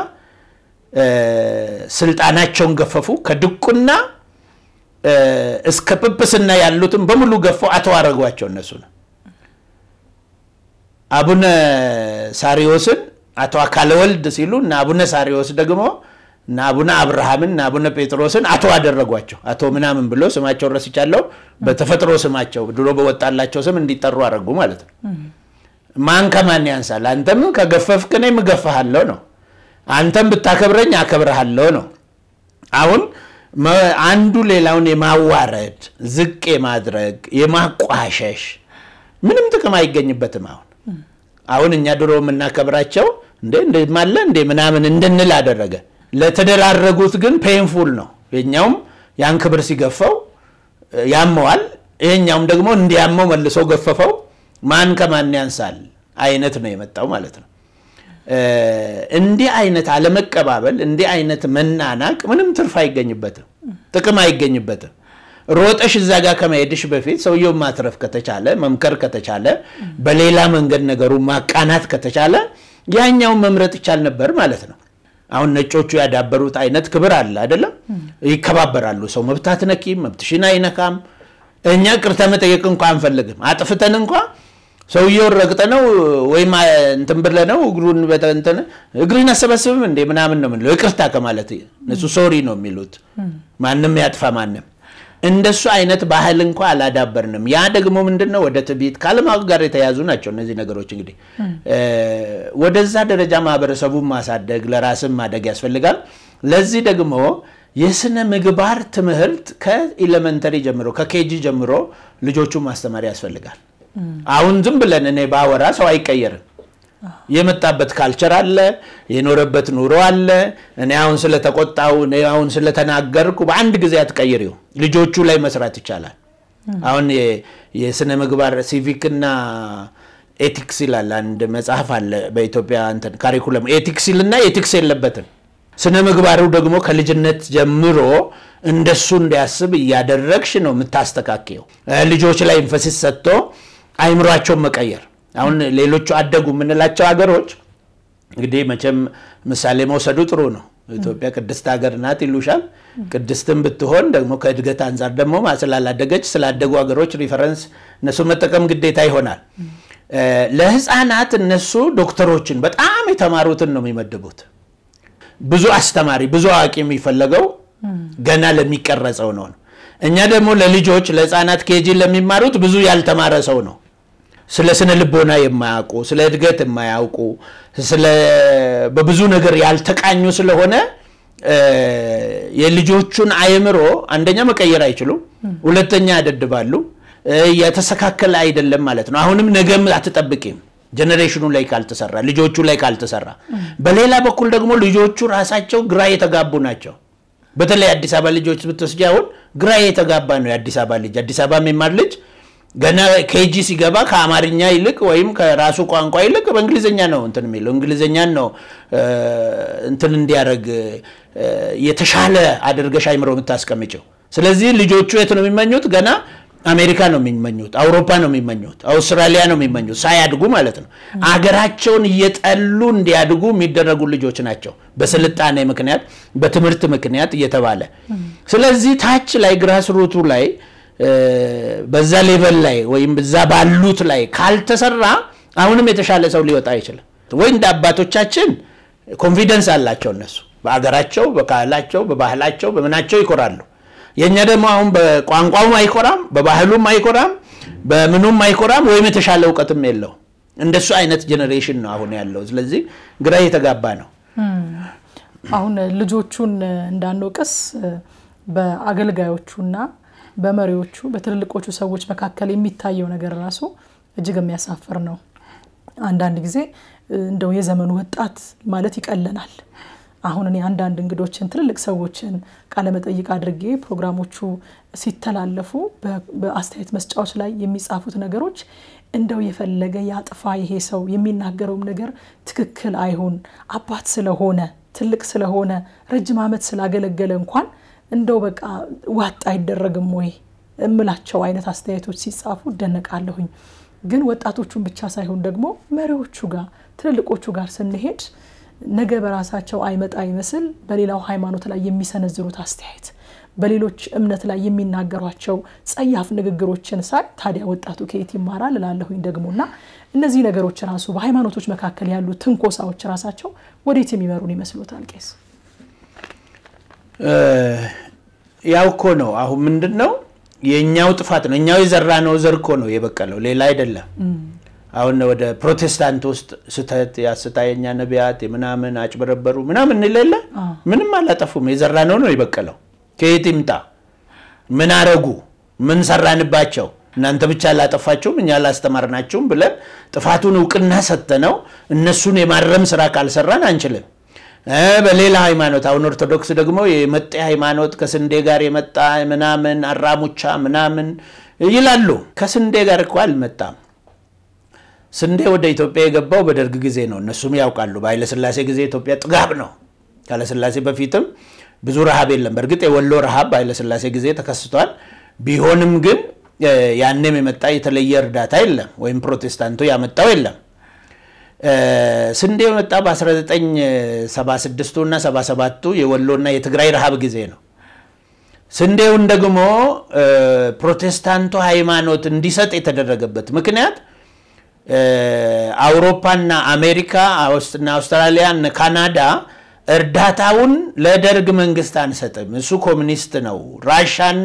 ስልጣናቸውን ገፈፉ። ከድቁና እስከ ጵጵስና ያሉትን በሙሉ ገፎ አተዋረጓቸው እነሱ ነው። አቡነ ሳሪዎስን አቶ አካለወልድ ሲሉ እና አቡነ ሳሪዎስ ደግሞ እና አቡነ አብርሃምን እና አቡነ ጴጥሮስን አቶ አደረጓቸው። አቶ ምናምን ብሎ ስማቸው ረስቻለሁ። በተፈጥሮ ስማቸው ድሮ በወጣላቸው ስም እንዲጠሩ አደረጉ ማለት ነው። ማን ከማን ያንሳል? አንተም ከገፈፍክ እኔም እገፋሃለሁ ነው። አንተም ብታከብረኝ አከብረሃለሁ ነው። አሁን አንዱ ሌላውን የማዋረድ ዝቅ የማድረግ የማቋሸሽ ምንም ጥቅም አይገኝበትም። አሁን አሁን እኛ ድሮ የምናከብራቸው እንደ እንደማለ እንደ ምናምን እንድንል አደረገ። ለተደራረጉት ግን ፔንፉል ነው። የኛውም ያን ክብር ሲገፈው ያመዋል፣ ይሄኛውም ደግሞ እንዲያመው መልሶ ገፈፈው። ማን ከማን ያንሳል አይነት ነው የመጣው ማለት ነው። እንዲህ አይነት አለመቀባበል፣ እንዲህ አይነት መናናቅ ምንም ትርፍ አይገኝበትም፣ ጥቅም አይገኝበትም። ሮጠሽ እዛ ጋር ከመሄድሽ በፊት ሰውየው ማትረፍ ከተቻለ መምከር ከተቻለ በሌላ መንገድ ነገሩ ማቃናት ከተቻለ ያኛውን መምረጥ ይቻል ነበር ማለት ነው። አሁን ነጮቹ ያዳበሩት አይነት ክብር አለ አይደለም። ይከባበራሉ። ሰው መብት አትነኪም፣ መብትሽን አይነካም። እኛ ቅርተ መጠየቅ እንኳ አንፈልግም። አጥፍተን እንኳ ሰውየው ረግጠ ነው ወይም እንትን ብለ ነው እግሩን በተንተነ እግሩን አሰበስብም እንዴ ምናምን ነው የምንለው ይቅርታ ከማለት እነሱ ሶሪ ነው የሚሉት ማንም ያጥፋ ማንም እንደሱ አይነት ባህል እንኳ አላዳበርንም። ያ ደግሞ ምንድነው ወደ ትቢት ከዓለማዊ ጋር የተያዙ ናቸው እነዚህ ነገሮች። እንግዲህ ወደዛ ደረጃ ማህበረሰቡን ማሳደግ ለራስም ማደግ ያስፈልጋል። ለዚህ ደግሞ የስነ ምግባር ትምህርት ከኢለመንተሪ ጀምሮ ከኬጂ ጀምሮ ልጆቹ ማስተማር ያስፈልጋል። አሁን ዝም ብለን እኔ ባወራ ሰው አይቀየርም። የመጣበት ካልቸር አለ፣ የኖረበት ኑሮ አለ። እኔ አሁን ስለተቆጣው እኔ አሁን ስለተናገርኩ በአንድ ጊዜ አትቀይሪው። ልጆቹ ላይ መስራት ይቻላል። አሁን የስነ ምግባር ሲቪክ ኤቲክስ ይላል አንድ መጽሐፍ አለ በኢትዮጵያ እንትን ካሪኩለም ኤቲክስ ይልና ኤቲክስ የለበትም። ስነ ምግባሩ ደግሞ ከልጅነት ጀምሮ እንደሱ እንዲያስብ እያደረግሽ ነው የምታስተካክየው። ልጆች ላይ እንፈሲስ ሰጥቶ አይምሯቸውን መቀየር አሁን ሌሎቹ አደጉ የምንላቸው ሀገሮች እንግዲህ መቼም ምሳሌ መውሰዱ ጥሩ ነው። ኢትዮጵያ ቅድስት ሀገር ናት ይሉሻል። ቅድስትም ብትሆን ደግሞ ከእድገት አንጻር ደግሞ ስላላደገች ስላደጉ ሀገሮች ሪፈረንስ እነሱ መጠቀም ግዴታ ይሆናል። ለህፃናት እነሱ ዶክተሮችን በጣም የተማሩትን ነው የሚመድቡት። ብዙ አስተማሪ ብዙ አዋቂ የሚፈለገው ገና ለሚቀረጸው ነው። እኛ ደግሞ ለልጆች ለህፃናት ኬጂ ለሚማሩት ብዙ ያልተማረ ሰው ነው ስለ ስነ ልቦና የማያውቁ ስለ እድገት የማያውቁ በብዙ ነገር ያልተቃኙ ስለሆነ የልጆቹን አይምሮ አንደኛ መቀየር አይችሉም፣ ሁለተኛ ያደድባሉ። የተስተካከለ አይደለም ማለት ነው። አሁንም ነገም አትጠብቂም ጀኔሬሽኑ ላይ ካልተሰራ ልጆቹ ላይ ካልተሰራ። በሌላ በኩል ደግሞ ልጆቹ ራሳቸው ግራ የተጋቡ ናቸው። በተለይ አዲስ አበባ ልጆች ብትወስጂ አሁን ግራ የተጋባ ነው የአዲስ አበባ ልጅ አዲስ አበባ የሚማር ልጅ ገና ኬጂ ሲገባ ከአማርኛ ይልቅ ወይም ከራሱ ቋንቋ ይልቅ በእንግሊዝኛ ነው እንትን የሚለው እንግሊዝኛን ነው እንትን እንዲያደርግ የተሻለ አድርገሽ አይምሮ የምታስቀምጨው። ስለዚህ ልጆቹ የት ነው የሚመኙት? ገና አሜሪካ ነው የሚመኙት፣ አውሮፓ ነው የሚመኙት፣ አውስትራሊያ ነው የሚመኙት፣ ሳያድጉ ማለት ነው። አገራቸውን እየጠሉ እንዲያድጉ የሚደረጉ ልጆች ናቸው፣ በስልጣኔ ምክንያት፣ በትምህርት ምክንያት እየተባለ ስለዚህ ታች ላይ ግራስሩቱ ላይ በዛ ሌቨል ላይ ወይም እዛ ባሉት ላይ ካልተሰራ አሁንም የተሻለ ሰው ሊወጣ አይችልም። ወይ እንደ አባቶቻችን ኮንፊደንስ አላቸው እነሱ በአገራቸው፣ በካህላቸው፣ በባህላቸው፣ በምናቸው ይኮራሉ። የእኛ ደግሞ አሁን በቋንቋውም አይኮራም፣ በባህሉም አይኮራም፣ በምኑም አይኮራም፣ ወይም የተሻለ እውቀትም የለው። እንደሱ አይነት ጀኔሬሽን ነው አሁን ያለው። ስለዚህ ግራ የተጋባ ነው። አሁን ልጆቹን እንዳንወቅስ በአገልጋዮቹና በመሪዎቹ በትልልቆቹ ሰዎች መካከል የሚታየው ነገር ራሱ እጅግ የሚያሳፍር ነው። አንዳንድ ጊዜ እንደው የዘመኑ ወጣት ማለት ይቀለናል። አሁን እኔ አንዳንድ እንግዶችን ትልልቅ ሰዎችን ቃለመጠይቅ አድርጌ ፕሮግራሞቹ ሲተላለፉ በአስተያየት መስጫዎች ላይ የሚጻፉት ነገሮች እንደው የፈለገ ያጥፋ ይሄ ሰው የሚናገረውም ነገር ትክክል አይሁን፣ አባት ስለሆነ ትልቅ ስለሆነ ረጅም ዓመት ስላገለገለ እንኳን እንደው በቃ ዋጥ አይደረግም ወይ እምላቸው አይነት አስተያየቶች ሲጻፉ እደነቃለሁኝ። ግን ወጣቶቹን ብቻ ሳይሆን ደግሞ መሪዎቹ ጋር ትልልቆቹ ጋር ስንሄድ ነገ በራሳቸው አይመጣ ይመስል በሌላው ሃይማኖት ላይ የሚሰነዝሩት አስተያየት፣ በሌሎች እምነት ላይ የሚናገሯቸው ጸያፍ ንግግሮችን ሳይ ታዲያ ወጣቱ ከየት ይማራል እላለሁኝ። ደግሞና እነዚህ ነገሮች ራሱ በሃይማኖቶች መካከል ያሉ ትንኮሳዎች ራሳቸው ወዴት የሚመሩን ይመስሎታል ቄስ? ያው እኮ ነው። አሁን ምንድን ነው የእኛው ጥፋት ነው። እኛው የዘራ ነው ዘር እኮ ነው የበቀለው፣ ሌላ አይደለም። አሁን ወደ ፕሮቴስታንት ውስጥ ስተት የአስተኛ ነቢያት የምናምን አጭበረበሩ ምናምን እንለለ ምንም አላጠፉም። የዘራ ነው ነው የበቀለው። ከየት ይምጣ? ምን አረጉ? ምን ሰራንባቸው? እናንተ ብቻ አላጠፋችሁም እኛ አላስተማርናችሁም ብለን ጥፋቱን እውቅና ሰጥተነው እነሱን የማረም ስራ ካልሰራን አንችልም። በሌላ ሃይማኖት አሁን ኦርቶዶክስ ደግሞ የመጤ ሃይማኖት ከስንዴ ጋር የመጣ ምናምን አራሙቻ ምናምን ይላሉ። ከስንዴ ጋር እኮ አልመጣም። ስንዴ ወደ ኢትዮጵያ የገባው በደርግ ጊዜ ነው። እነሱም ያውቃሉ። በኃይለስላሴ ጊዜ ኢትዮጵያ ጥጋብ ነው። ከኃይለስላሴ በፊትም ብዙ ረሃብ የለም። በእርግጥ የወሎ ረሃብ በኃይለስላሴ ጊዜ ተከስቷል። ቢሆንም ግን ያኔም የመጣ የተለየ እርዳታ የለም፣ ወይም ፕሮቴስታንቱ ያመጣው የለም። ስንዴ የመጣ በ 1976 እና 77ቱ የወሎና የትግራይ ረሃብ ጊዜ ነው። ስንዴውን ደግሞ ፕሮቴስታንቱ ሃይማኖት እንዲሰጥ የተደረገበት ምክንያት አውሮፓና አሜሪካ እና አውስትራሊያ ካናዳ እርዳታውን ለደርግ መንግስት አንሰጥም፣ እሱ ኮሚኒስት ነው፣ ራሻን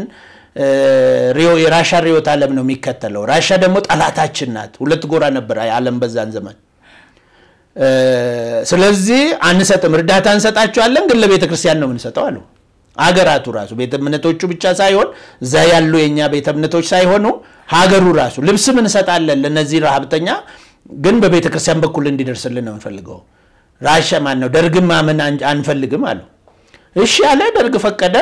የራሻ ሪዮት ዓለም ነው የሚከተለው፣ ራሻ ደግሞ ጠላታችን ናት። ሁለት ጎራ ነበር ዓለም በዛን ዘመን ስለዚህ አንሰጥም፣ እርዳታ እንሰጣቸዋለን ግን ለቤተ ክርስቲያን ነው የምንሰጠው አሉ። አገራቱ ራሱ ቤተ እምነቶቹ ብቻ ሳይሆን እዛ ያሉ የእኛ ቤተ እምነቶች ሳይሆኑ ሀገሩ ራሱ ልብስም እንሰጣለን ለነዚህ ረሃብተኛ፣ ግን በቤተ ክርስቲያን በኩል እንዲደርስልን ነው የምንፈልገው። ራሻ ማን ነው ደርግም ማመን አንፈልግም አሉ። እሺ ያለ ደርግ ፈቀደ።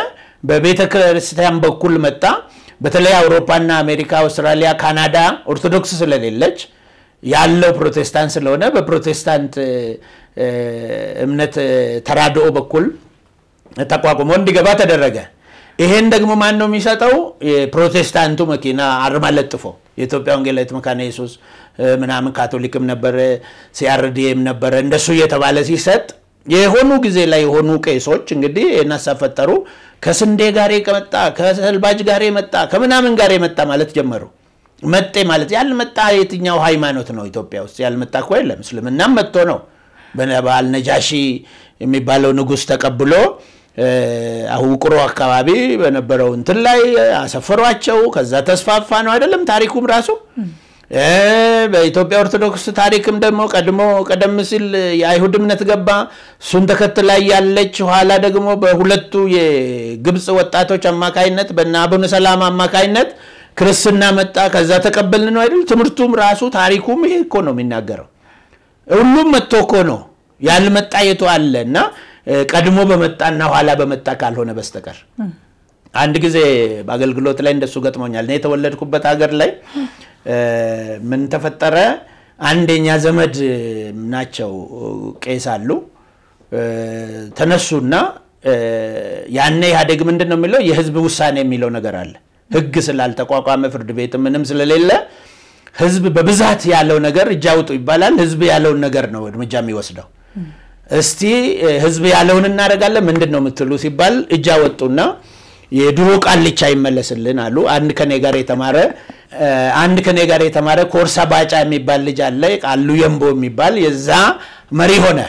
በቤተ ክርስቲያን በኩል መጣ። በተለይ አውሮፓና አሜሪካ፣ አውስትራሊያ፣ ካናዳ ኦርቶዶክስ ስለሌለች ያለው ፕሮቴስታንት ስለሆነ በፕሮቴስታንት እምነት ተራድኦ በኩል ተቋቁሞ እንዲገባ ተደረገ። ይሄን ደግሞ ማን ነው የሚሰጠው? የፕሮቴስታንቱ መኪና አርማ ለጥፎ የኢትዮጵያ ወንጌላዊት መካነ ኢየሱስ ምናምን ካቶሊክም ነበረ ሲአርዲም ነበረ እንደሱ እየተባለ ሲሰጥ የሆኑ ጊዜ ላይ የሆኑ ቄሶች እንግዲህ ይህን ፈጠሩ። ከስንዴ ጋር የመጣ ከሰልባጅ ጋር የመጣ ከምናምን ጋር የመጣ ማለት ጀመሩ። መጤ ማለት ያልመጣ የትኛው ሃይማኖት ነው? ኢትዮጵያ ውስጥ ያልመጣ እኮ የለም። እስልምናም መጥቶ ነው በአል ነጃሺ የሚባለው ንጉሥ ተቀብሎ አውቅሮ አካባቢ በነበረው እንትን ላይ አሰፈሯቸው። ከዛ ተስፋፋ ነው አይደለም ታሪኩም ራሱ በኢትዮጵያ ኦርቶዶክስ ታሪክም ደግሞ ቀድሞ ቀደም ሲል የአይሁድ እምነት ገባ፣ እሱን ተከትላ ያለች ኋላ ደግሞ በሁለቱ የግብፅ ወጣቶች አማካይነት በእነ አቡነ ሰላም አማካይነት ክርስትና መጣ፣ ከዛ ተቀበልን ነው አይደል? ትምህርቱም ራሱ ታሪኩም ይሄ እኮ ነው የሚናገረው። ሁሉም መጥቶ እኮ ነው ያልመጣ የቱ አለ እና ቀድሞ በመጣና ኋላ በመጣ ካልሆነ በስተቀር አንድ ጊዜ በአገልግሎት ላይ እንደሱ ገጥሞኛል። እኔ የተወለድኩበት ሀገር ላይ ምን ተፈጠረ? አንደኛ ዘመድ ናቸው ቄስ አሉ። ተነሱና ያነ ኢህአዴግ ምንድን ነው የሚለው የህዝብ ውሳኔ የሚለው ነገር አለ። ህግ ስላልተቋቋመ ፍርድ ቤት ምንም ስለሌለ ህዝብ በብዛት ያለው ነገር እጅ አውጡ ይባላል። ህዝብ ያለውን ነገር ነው እርምጃ የሚወስደው። እስቲ ህዝብ ያለውን እናደርጋለን ምንድን ነው የምትሉ ሲባል እጅ አወጡና የድሮ ቃልቻ ይመለስልን አሉ። አንድ ከኔ ጋር የተማረ አንድ ከኔ ጋር የተማረ ኮርሳ ባጫ የሚባል ልጅ አለ፣ ቃሉ የንቦ የሚባል የዛ መሪ ሆነ።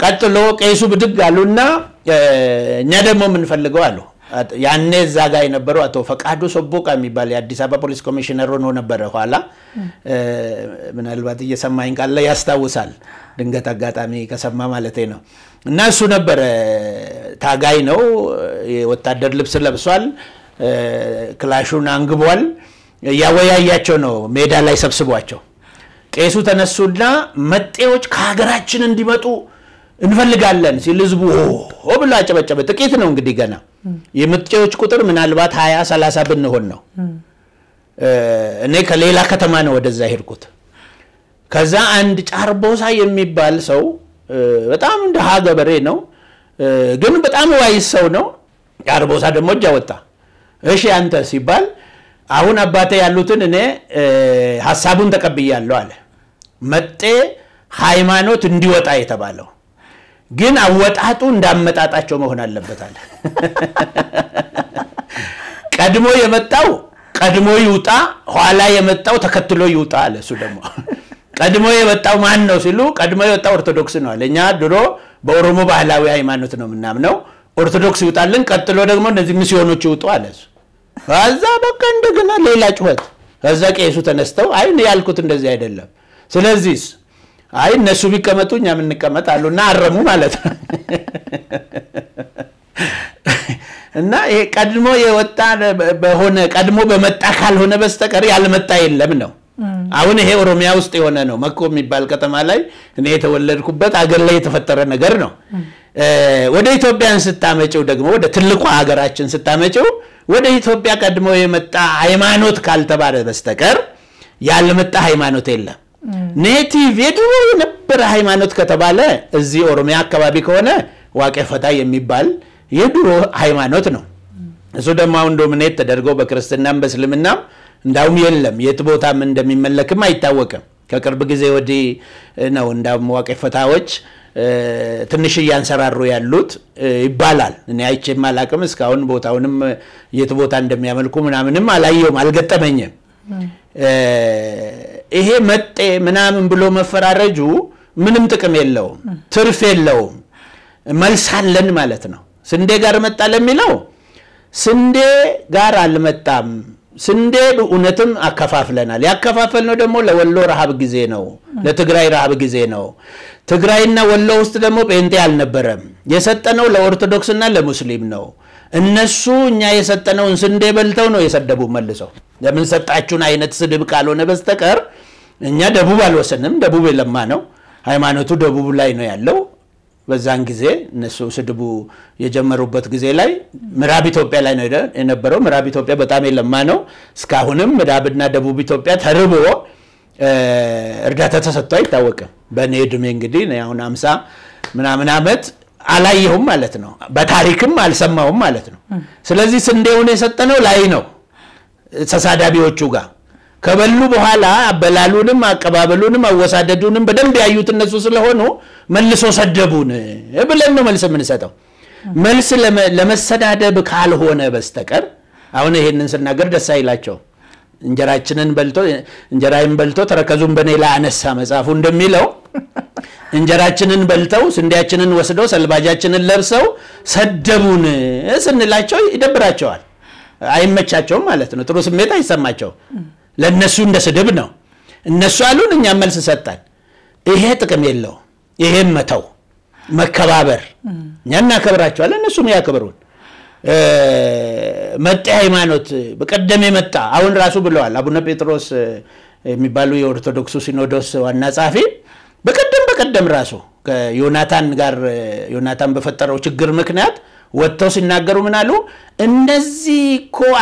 ቀጥሎ ቄሱ ብድግ አሉና እኛ ደግሞ የምንፈልገው አሉ ያኔ እዛ ጋር የነበረው አቶ ፈቃዱ ሶቦቃ የሚባል የአዲስ አበባ ፖሊስ ኮሚሽነር ሆኖ ነበረ። ኋላ ምናልባት እየሰማኝ ካለ ያስታውሳል። ድንገት አጋጣሚ ከሰማ ማለት ነው። እና እሱ ነበረ ታጋይ ነው። የወታደር ልብስ ለብሷል። ክላሹን አንግቧል። እያወያያቸው ነው ሜዳ ላይ ሰብስቧቸው። ቄሱ ተነሱና መጤዎች ከሀገራችን እንዲመጡ እንፈልጋለን ሲል ህዝቡ ብሎ አጨበጨበ። ጥቂት ነው እንግዲህ ገና የምትጨዎች ቁጥር ምናልባት ሀያ ሰላሳ ብንሆን ነው። እኔ ከሌላ ከተማ ነው ወደዛ ሄድኩት። ከዛ አንድ ጫርቦሳ የሚባል ሰው በጣም ድሃ ገበሬ ነው፣ ግን በጣም ዋይስ ሰው ነው። ጫርቦሳ ደግሞ እጃ ወጣ እሺ አንተ ሲባል አሁን አባቴ ያሉትን እኔ ሀሳቡን ተቀብያለሁ አለ። መጤ ሃይማኖት እንዲወጣ የተባለው ግን አወጣጡ እንዳመጣጣቸው መሆን አለበታል። ቀድሞ የመጣው ቀድሞ ይውጣ፣ ኋላ የመጣው ተከትሎ ይውጣ አለ። እሱ ደግሞ ቀድሞ የመጣው ማን ነው ሲሉ ቀድሞ የወጣው ኦርቶዶክስ ነው አለ። እኛ ድሮ በኦሮሞ ባህላዊ ሃይማኖት ነው የምናምነው። ኦርቶዶክስ ይውጣልን፣ ቀጥሎ ደግሞ እነዚህ ሚስዮኖች ይውጡ አለ። ከዛ በቃ እንደገና ሌላ ጩኸት። ከዛ ቄሱ ተነስተው አይ ያልኩት እንደዚህ አይደለም፣ ስለዚህ አይ እነሱ ቢቀመጡ እኛ የምንቀመጥ አሉ እና አረሙ ማለት ነው። እና ይሄ ቀድሞ የወጣ በሆነ ቀድሞ በመጣ ካልሆነ በስተቀር ያልመጣ የለም ነው። አሁን ይሄ ኦሮሚያ ውስጥ የሆነ ነው። መኮ የሚባል ከተማ ላይ እኔ የተወለድኩበት አገር ላይ የተፈጠረ ነገር ነው። ወደ ኢትዮጵያን ስታመጭው ደግሞ ወደ ትልቁ ሀገራችን ስታመጭው ወደ ኢትዮጵያ ቀድሞ የመጣ ሃይማኖት ካልተባለ በስተቀር ያልመጣ ሃይማኖት የለም። ኔቲቭ የድሮ የነበረ ሃይማኖት ከተባለ እዚህ ኦሮሚያ አካባቢ ከሆነ ዋቄ ፈታ የሚባል የድሮ ሃይማኖት ነው። እሱ ደግሞ አሁን ዶሚኔት ተደርገው በክርስትናም በእስልምናም እንዳውም የለም የት ቦታም እንደሚመለክም አይታወቅም። ከቅርብ ጊዜ ወዲህ ነው እንዳውም ዋቄ ፈታዎች ትንሽ እያንሰራሩ ያሉት ይባላል። እኔ አይቼም አላቅም። እስካሁን ቦታውንም የት ቦታ እንደሚያመልኩ ምናምንም አላየውም፣ አልገጠመኝም። ይሄ መጤ ምናምን ብሎ መፈራረጁ ምንም ጥቅም የለውም፣ ትርፍ የለውም። መልሳለን ማለት ነው። ስንዴ ጋር መጣ ለሚለው ስንዴ ጋር አልመጣም። ስንዴ እውነትም አከፋፍለናል። ያከፋፈልነው ደግሞ ለወሎ ረሃብ ጊዜ ነው፣ ለትግራይ ረሃብ ጊዜ ነው። ትግራይና ወሎ ውስጥ ደግሞ ጴንጤ አልነበረም። የሰጠነው ለኦርቶዶክስና ለሙስሊም ነው። እነሱ እኛ የሰጠነውን ስንዴ በልተው ነው የሰደቡ መልሰው። ለምን ሰጣችሁን አይነት ስድብ ካልሆነ በስተቀር እኛ ደቡብ አልወሰንም። ደቡብ የለማ ነው። ሃይማኖቱ ደቡብ ላይ ነው ያለው። በዛን ጊዜ እነሱ ስድቡ የጀመሩበት ጊዜ ላይ ምዕራብ ኢትዮጵያ ላይ ነው የነበረው። ምዕራብ ኢትዮጵያ በጣም የለማ ነው። እስካሁንም ምዳብና ደቡብ ኢትዮጵያ ተርቦ እርዳታ ተሰጥቶ አይታወቅም። በእኔ ድሜ እንግዲህ አሁን አምሳ ምናምን ዓመት አላየሁም ማለት ነው። በታሪክም አልሰማውም ማለት ነው። ስለዚህ ስንዴውን የሰጠነው ላይ ነው ተሳዳቢዎቹ ጋር ከበሉ በኋላ አበላሉንም አቀባበሉንም አወሳደዱንም በደንብ ያዩት እነሱ ስለሆኑ መልሶ ሰደቡን ብለን ነው መልስ የምንሰጠው። መልስ ለመሰዳደብ ካልሆነ በስተቀር አሁን ይሄንን ስናገር ደስ አይላቸው። እንጀራችንን በልቶ እንጀራይን በልቶ ተረከዙን በእኔ ላይ አነሳ መጽሐፉ እንደሚለው እንጀራችንን በልተው ስንዴያችንን ወስደው ሰልባጃችንን ለብሰው ሰደቡን ስንላቸው ይደብራቸዋል፣ አይመቻቸውም ማለት ነው። ጥሩ ስሜት አይሰማቸውም። ለእነሱ እንደ ስድብ ነው። እነሱ አሉን፣ እኛም መልስ ሰጣን። ይሄ ጥቅም የለው። ይሄም መተው መከባበር፣ እኛ እናከብራቸዋለን፣ እነሱም ያከብሩን። መጤ ሃይማኖት በቀደም የመጣ አሁን ራሱ ብለዋል አቡነ ጴጥሮስ የሚባሉ የኦርቶዶክሱ ሲኖዶስ ዋና ጸሐፊ በቀደም በቀደም ራሱ ከዮናታን ጋር ዮናታን በፈጠረው ችግር ምክንያት ወጥተው ሲናገሩ ምን አሉ? እነዚህ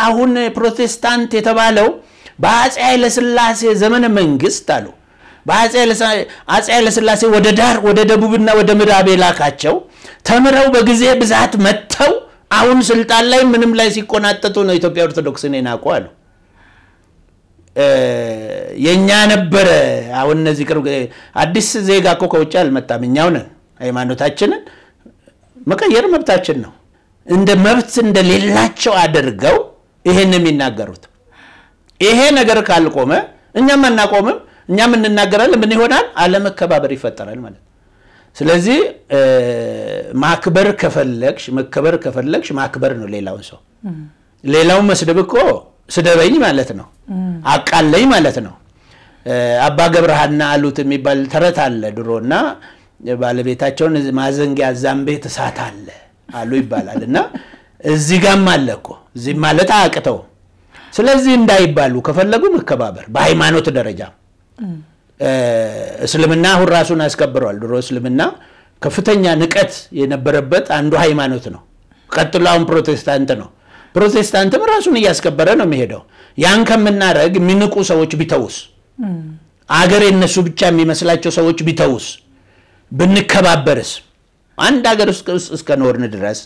አሁን ፕሮቴስታንት የተባለው በአፄ ኃይለስላሴ ዘመነ መንግስት አሉ በአፄ ኃይለስላሴ ወደ ዳር ወደ ደቡብና ወደ ምዕራብ የላካቸው ተምረው በጊዜ ብዛት መጥተው አሁን ስልጣን ላይ ምንም ላይ ሲቆናጠጡ ነው ኢትዮጵያ ኦርቶዶክስን የናቁ አሉ። የእኛ ነበረ። አሁን እነዚህ ቅርብ አዲስ ዜጋ እኮ ከውጭ አልመጣም። እኛው ነን። ሃይማኖታችንን መቀየር መብታችን ነው። እንደ መብት እንደሌላቸው አድርገው ይሄን የሚናገሩት ይሄ ነገር ካልቆመ እኛም አናቆምም፣ እኛም እንናገራለን። ምን ይሆናል? አለመከባበር ይፈጠራል ማለት ነው። ስለዚህ ማክበር ከፈለግሽ መከበር ከፈለግሽ ማክበር ነው ሌላውን ሰው። ሌላውን መስደብ እኮ ስደበኝ ማለት ነው፣ አቃለኝ ማለት ነው። አባ ገብረሃና አሉት የሚባል ተረት አለ ድሮ እና ባለቤታቸውን ማዘንጊያ ዛምቤ ትሳት አለ አሉ ይባላል እና እዚህ ጋም አለ እኮ እዚህ ማለት አያቅተውም ስለዚህ እንዳይባሉ ከፈለጉ መከባበር በሃይማኖት ደረጃ እስልምና አሁን ራሱን አስከብረዋል። ድሮ እስልምና ከፍተኛ ንቀት የነበረበት አንዱ ሃይማኖት ነው። ቀጥሎ አሁን ፕሮቴስታንት ነው። ፕሮቴስታንትም ራሱን እያስከበረ ነው የሚሄደው። ያን ከምናደረግ የሚንቁ ሰዎች ቢተውስ፣ አገር የነሱ ብቻ የሚመስላቸው ሰዎች ቢተውስ፣ ብንከባበርስ አንድ ሀገር ውስጥ እስከኖርን ድረስ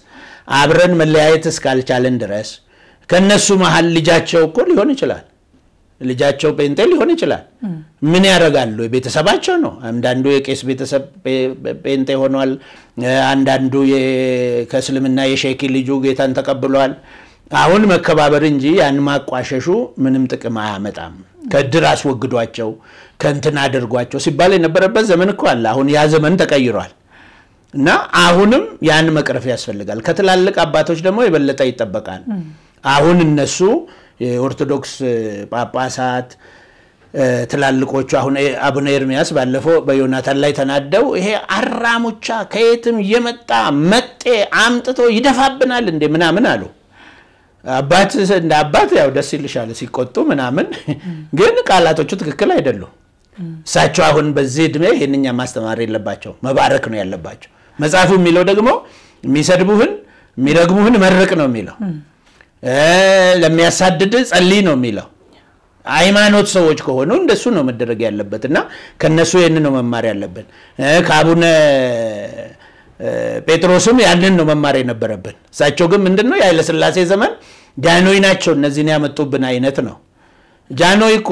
አብረን መለያየት እስካልቻለን ድረስ ከእነሱ መሀል ልጃቸው እኮ ሊሆን ይችላል። ልጃቸው ጴንጤ ሊሆን ይችላል። ምን ያደርጋሉ? የቤተሰባቸው ነው። አንዳንዱ የቄስ ቤተሰብ ጴንጤ ሆኗል። አንዳንዱ ከእስልምና የሼኪ ልጁ ጌታን ተቀብሏል። አሁን መከባበር እንጂ ያን ማቋሸሹ ምንም ጥቅም አያመጣም። ከድር አስወግዷቸው ከእንትን አድርጓቸው ሲባል የነበረበት ዘመን እኮ አለ። አሁን ያ ዘመን ተቀይሯል እና አሁንም ያን መቅረፍ ያስፈልጋል። ከትላልቅ አባቶች ደግሞ የበለጠ ይጠበቃል። አሁን እነሱ የኦርቶዶክስ ጳጳሳት ትላልቆቹ አሁን አቡነ ኤርሚያስ ባለፈው በዮናታን ላይ ተናደው ይሄ አራሙቻ ከየትም የመጣ መጤ አምጥቶ ይደፋብናል እንዴ ምናምን አሉ። አባት እንደ አባት ያው ደስ ይልሻል ሲቆጡ ምናምን፣ ግን ቃላቶቹ ትክክል አይደሉም። እሳቸው አሁን በዚህ እድሜ ይህንኛ ማስተማር የለባቸው መባረክ ነው ያለባቸው። መጽሐፉ የሚለው ደግሞ የሚሰድቡህን የሚረግሙህን መርቅ ነው የሚለው ለሚያሳድድ ጸልይ ነው የሚለው። ሃይማኖት ሰዎች ከሆኑ እንደሱ ነው መደረግ ያለበት እና ከነሱ ይህን ነው መማር ያለብን። ከአቡነ ጴጥሮስም ያንን ነው መማር የነበረብን። እሳቸው ግን ምንድን ነው የኃይለስላሴ ዘመን ጃኖይ ናቸው እነዚህን ያመጡብን አይነት ነው። ጃኖይ እኮ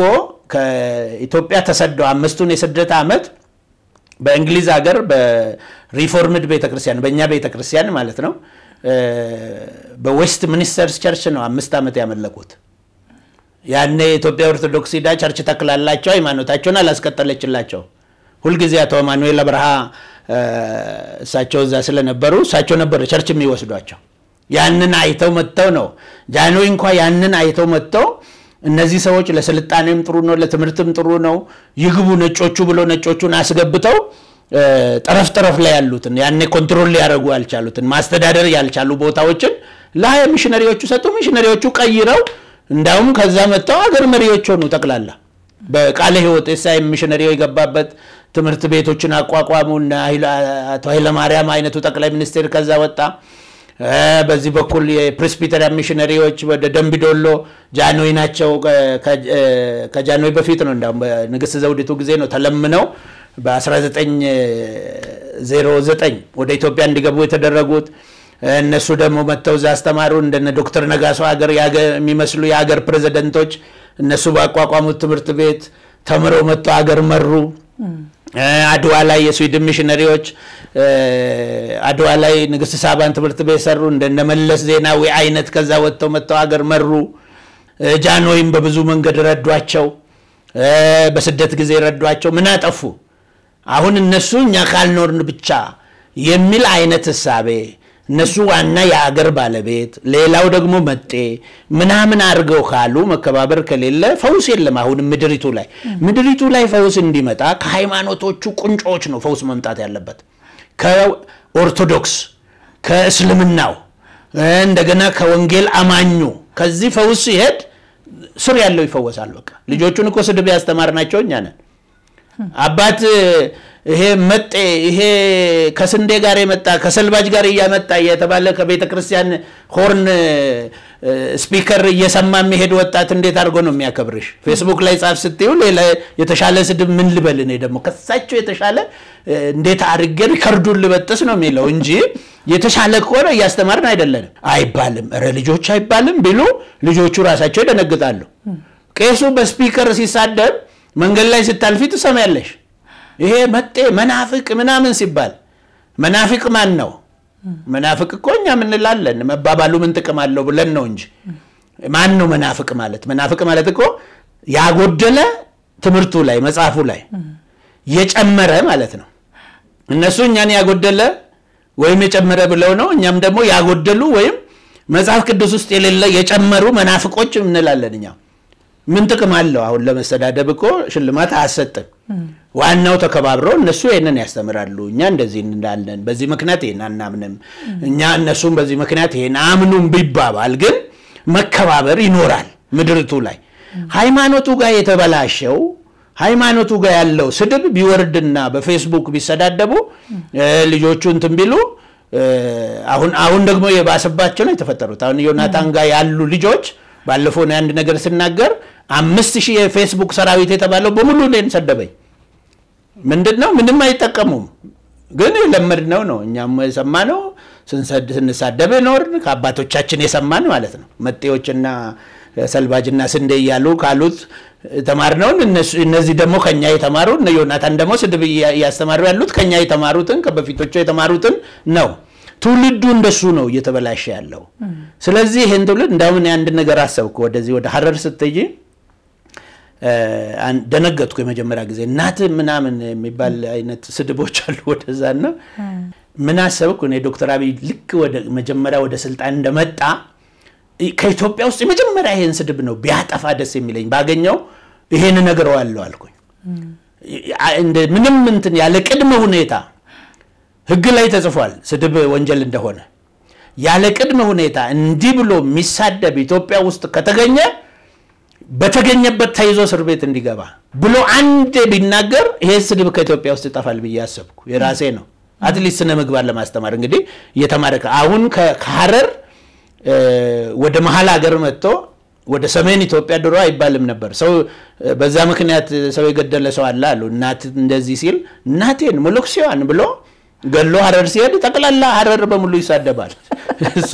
ከኢትዮጵያ ተሰደው አምስቱን የስደት ዓመት በእንግሊዝ ሀገር በሪፎርምድ ቤተክርስቲያን በእኛ ቤተክርስቲያን ማለት ነው በዌስት ሚኒስተርስ ቸርች ነው አምስት ዓመት ያመለኩት። ያን የኢትዮጵያ ኦርቶዶክስ ሂዳ ቸርች ተክላላቸው ሃይማኖታቸውን አላስቀጠለችላቸው። ሁልጊዜ አቶ ማኑኤል አብርሃ እሳቸው እዛ ስለነበሩ እሳቸው ነበር ቸርች የሚወስዷቸው። ያንን አይተው መጥተው ነው ጃንሆይ እንኳ ያንን አይተው መጥተው እነዚህ ሰዎች ለስልጣኔም ጥሩ ነው፣ ለትምህርትም ጥሩ ነው፣ ይግቡ ነጮቹ ብሎ ነጮቹን አስገብተው ጠረፍ ጠረፍ ላይ ያሉትን ያኔ ኮንትሮል ሊያደርጉ ያልቻሉትን ማስተዳደር ያልቻሉ ቦታዎችን ለሀያ ሚሽነሪዎቹ ሰጡ። ሚሽነሪዎቹ ቀይረው እንዳውም ከዛ መጥተው አገር መሪዎች ሆኑ። ጠቅላላ በቃለ ህይወት ኤስአይ ሚሽነሪ የገባበት ትምህርት ቤቶችን አቋቋሙ። አቶ ኃይለማርያም አይነቱ ጠቅላይ ሚኒስቴር ከዛ ወጣ። በዚህ በኩል የፕሬስቢተሪያን ሚሽነሪዎች ወደ ደንቢ ዶሎ ጃንሆይ ናቸው። ከጃንሆይ በፊት ነው፣ እንዳውም በንግስት ዘውዲቱ ጊዜ ነው ተለምነው በ1909 ወደ ኢትዮጵያ እንዲገቡ የተደረጉት እነሱ ደግሞ መጥተው እዛ አስተማሩ። እንደነ ዶክተር ነጋሶ ሀገር የሚመስሉ የሀገር ፕሬዚደንቶች እነሱ ባቋቋሙት ትምህርት ቤት ተምረው መጥተው ሀገር መሩ። አድዋ ላይ የስዊድን ሚሽነሪዎች አድዋ ላይ ንግስት ሳባን ትምህርት ቤት ሰሩ። እንደነ መለስ ዜናዊ አይነት ከዛ ወጥተው መጥተው ሀገር መሩ። ጃንሆይም በብዙ መንገድ ረዷቸው፣ በስደት ጊዜ ረዷቸው። ምን አጠፉ? አሁን እነሱ እኛ ካልኖርን ብቻ የሚል አይነት ህሳቤ እነሱ ዋና የአገር ባለቤት ሌላው ደግሞ መጤ ምናምን አድርገው ካሉ መከባበር ከሌለ ፈውስ የለም። አሁንም ምድሪቱ ላይ ምድሪቱ ላይ ፈውስ እንዲመጣ ከሃይማኖቶቹ ቁንጮዎች ነው ፈውስ መምጣት ያለበት። ከኦርቶዶክስ፣ ከእስልምናው፣ እንደገና ከወንጌል አማኙ ከዚህ ፈውስ ሲሄድ ስር ያለው ይፈወሳል። በቃ ልጆቹን እኮ ስድብ ያስተማርናቸው እኛ ነን። አባት ይሄ መጤ ይሄ ከስንዴ ጋር የመጣ ከሰልባጅ ጋር እያመጣ እየተባለ ከቤተ ክርስቲያን ሆርን ስፒከር እየሰማ የሚሄድ ወጣት እንዴት አድርጎ ነው የሚያከብርሽ? ፌስቡክ ላይ ጻፍ ስትዩ ሌላ የተሻለ ስድብ ምን ልበል? እኔ ደግሞ ከሳቸው የተሻለ እንዴት አድርጌ ከርዱን ልበጥስ ነው የሚለው እንጂ የተሻለ ከሆነ እያስተማርን አይደለንም አይባልም። ኧረ ልጆች አይባልም ቢሉ ልጆቹ ራሳቸው ይደነግጣሉ። ቄሱ በስፒከር ሲሳደብ መንገድ ላይ ስታልፊ ትሰሚያለሽ። ይሄ መጤ መናፍቅ ምናምን ሲባል መናፍቅ ማን ነው? መናፍቅ እኮ እኛ እንላለን። መባባሉ ምን ጥቅም አለው ብለን ነው እንጂ ማን ነው መናፍቅ ማለት? መናፍቅ ማለት እኮ ያጎደለ ትምህርቱ ላይ መጽሐፉ ላይ የጨመረ ማለት ነው። እነሱ እኛን ያጎደለ ወይም የጨመረ ብለው ነው። እኛም ደግሞ ያጎደሉ ወይም መጽሐፍ ቅዱስ ውስጥ የሌለ የጨመሩ መናፍቆች እንላለን እኛም ምን ጥቅም አለው? አሁን ለመሰዳደብ እኮ ሽልማት አያሰጥም። ዋናው ተከባብረው እነሱ ይህንን ያስተምራሉ፣ እኛ እንደዚህ እንዳለን፣ በዚህ ምክንያት ይህን አናምንም፣ እኛ እነሱም በዚህ ምክንያት ይህን አምኑም ቢባባል ግን መከባበር ይኖራል ምድርቱ ላይ። ሃይማኖቱ ጋር የተበላሸው ሃይማኖቱ ጋር ያለው ስድብ ቢወርድና በፌስቡክ ቢሰዳደቡ ልጆቹ እንትን ቢሉ አሁን አሁን ደግሞ የባሰባቸው ነው የተፈጠሩት። አሁን ዮናታን ጋር ያሉ ልጆች ባለፈው ነው አንድ ነገር ስናገር አምስት ሺህ የፌስቡክ ሰራዊት የተባለው በሙሉ እኔን ሰደበኝ። ምንድን ነው ምንም አይጠቀሙም፣ ግን የለመድነው ነው እኛም የሰማነው ስንሳደብ ኖርን ከአባቶቻችን የሰማን ማለት ነው። መጤዎችና ሰልባጅና ስንዴ እያሉ ካሉት የተማርነውን እነዚህ ደግሞ ከኛ የተማሩ እነ ዮናታን ደግሞ ስድብ እያስተማሩ ያሉት ከኛ የተማሩትን ከበፊቶቹ የተማሩትን ነው። ትውልዱ እንደሱ ነው እየተበላሸ ያለው። ስለዚህ ይህን ትውልድ እንዳሁን አንድ ነገር አሰብኩ። ወደዚህ ወደ ሀረር ስትይ ደነገጥኩ። የመጀመሪያ ጊዜ እናት ምናምን የሚባል አይነት ስድቦች አሉ ወደዛ ነው ምን አሰብኩ እኔ ዶክተር አብይ ልክ መጀመሪያ ወደ ስልጣን እንደመጣ ከኢትዮጵያ ውስጥ የመጀመሪያ ይሄን ስድብ ነው ቢያጠፋ ደስ የሚለኝ ባገኘው ይሄን ነገረዋለሁ አልኩኝ። ምንም እንትን ያለ ቅድመ ሁኔታ ህግ ላይ ተጽፏል ስድብ ወንጀል እንደሆነ። ያለ ቅድመ ሁኔታ እንዲህ ብሎ የሚሳደብ ኢትዮጵያ ውስጥ ከተገኘ በተገኘበት ተይዞ እስር ቤት እንዲገባ ብሎ አንዴ ቢናገር ይሄ ስድብ ከኢትዮጵያ ውስጥ ይጠፋል ብዬ አሰብኩ። የራሴ ነው። አትሊስት ስነ ምግባር ለማስተማር እንግዲህ እየተማረ አሁን ከሀረር ወደ መሀል ሀገር መጥቶ ወደ ሰሜን ኢትዮጵያ ድሮ አይባልም ነበር። ሰው በዛ ምክንያት ሰው የገደለ ሰው አለ አሉ። እናት እንደዚህ ሲል እናቴን ሞሎክሲዋን ብሎ ገሎ ሀረር ሲሄድ ጠቅላላ ሀረር በሙሉ ይሳደባል። እሱ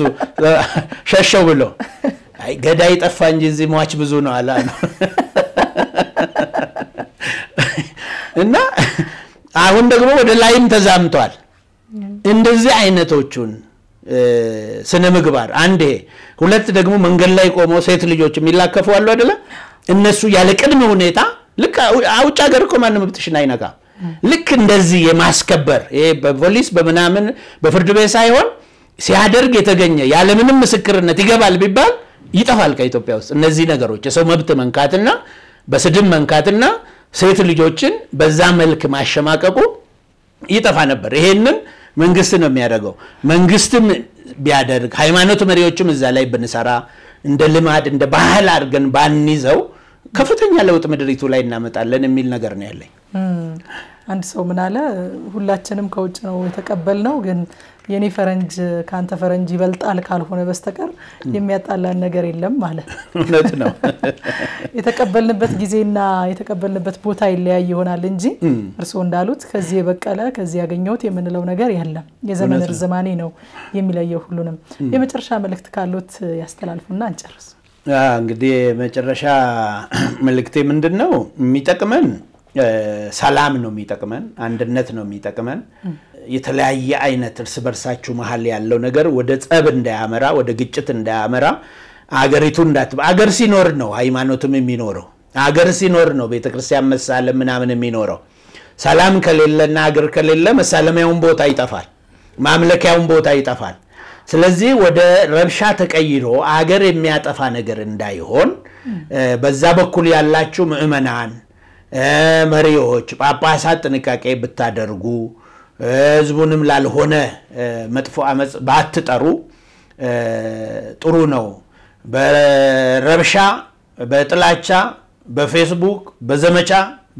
ሸሸው ብሎ ገዳይ ጠፋ እንጂ እዚህ ሟች ብዙ ነው አላ ነው እና አሁን ደግሞ ወደ ላይም ተዛምቷል። እንደዚህ አይነቶቹን ስነ ምግባር አንድ ሁለት ደግሞ መንገድ ላይ ቆሞ ሴት ልጆች የሚላከፉ አሉ አደለ እነሱ ያለ ቅድመ ሁኔታ ልክ አውጭ ሀገር እኮ ማንም ብትሽን አይነካም። ልክ እንደዚህ የማስከበር ይሄ በፖሊስ በምናምን በፍርድ ቤት ሳይሆን ሲያደርግ የተገኘ ያለምንም ምስክርነት ይገባል ቢባል ይጠፋል ከኢትዮጵያ ውስጥ እነዚህ ነገሮች የሰው መብት መንካትና በስድብ መንካትና ሴት ልጆችን በዛ መልክ ማሸማቀቁ ይጠፋ ነበር። ይሄንን መንግስት ነው የሚያደርገው። መንግስትም ቢያደርግ ሃይማኖት መሪዎችም እዛ ላይ ብንሰራ እንደ ልማድ እንደ ባህል አድርገን ባንይዘው ከፍተኛ ለውጥ ምድሪቱ ላይ እናመጣለን የሚል ነገር ነው ያለኝ። አንድ ሰው ምን አለ፣ ሁላችንም ከውጭ ነው የተቀበል ነው ግን የኔ ፈረንጅ ከአንተ ፈረንጅ ይበልጣል ካልሆነ በስተቀር የሚያጣላን ነገር የለም አለ። እውነት ነው። የተቀበልንበት ጊዜና የተቀበልንበት ቦታ ይለያይ ይሆናል እንጂ እርስዎ እንዳሉት ከዚህ የበቀለ ከዚህ ያገኘሁት የምንለው ነገር የለም። የዘመን ርዝማኔ ነው የሚለየው ሁሉንም። የመጨረሻ መልእክት ካሉት ያስተላልፉና እንጨርስ። እንግዲህ መጨረሻ ምልክቴ ምንድን ነው? የሚጠቅመን ሰላም ነው የሚጠቅመን፣ አንድነት ነው የሚጠቅመን። የተለያየ አይነት እርስ በርሳችሁ መሀል ያለው ነገር ወደ ጸብ እንዳያመራ፣ ወደ ግጭት እንዳያመራ አገሪቱ እንዳት አገር ሲኖር ነው ሃይማኖትም የሚኖረው አገር ሲኖር ነው ቤተክርስቲያን መሳለም ምናምን የሚኖረው። ሰላም ከሌለና አገር ከሌለ መሳለሚያውን ቦታ ይጠፋል፣ ማምለኪያውን ቦታ ይጠፋል። ስለዚህ ወደ ረብሻ ተቀይሮ አገር የሚያጠፋ ነገር እንዳይሆን በዛ በኩል ያላችሁ ምዕመናን፣ መሪዎች፣ ጳጳሳት ጥንቃቄ ብታደርጉ ህዝቡንም ላልሆነ መጥፎ አመፅ ባትጠሩ ጥሩ ነው። በረብሻ በጥላቻ በፌስቡክ በዘመቻ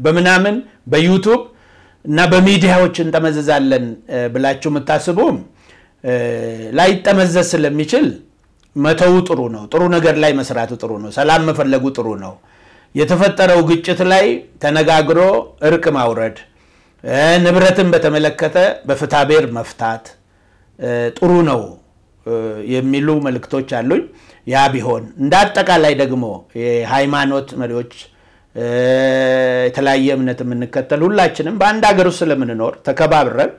በምናምን በዩቱብ እና በሚዲያዎች እንጠመዘዛለን ብላችሁ የምታስቡም ላይጠመዘዝ ስለሚችል መተው ጥሩ ነው። ጥሩ ነገር ላይ መስራቱ ጥሩ ነው። ሰላም መፈለጉ ጥሩ ነው። የተፈጠረው ግጭት ላይ ተነጋግሮ እርቅ ማውረድ፣ ንብረትን በተመለከተ በፍታቤር መፍታት ጥሩ ነው የሚሉ መልእክቶች አሉኝ። ያ ቢሆን እንደ አጠቃላይ ደግሞ የሃይማኖት መሪዎች የተለያየ እምነት የምንከተል ሁላችንም በአንድ ሀገር ውስጥ ስለምንኖር ተከባብረን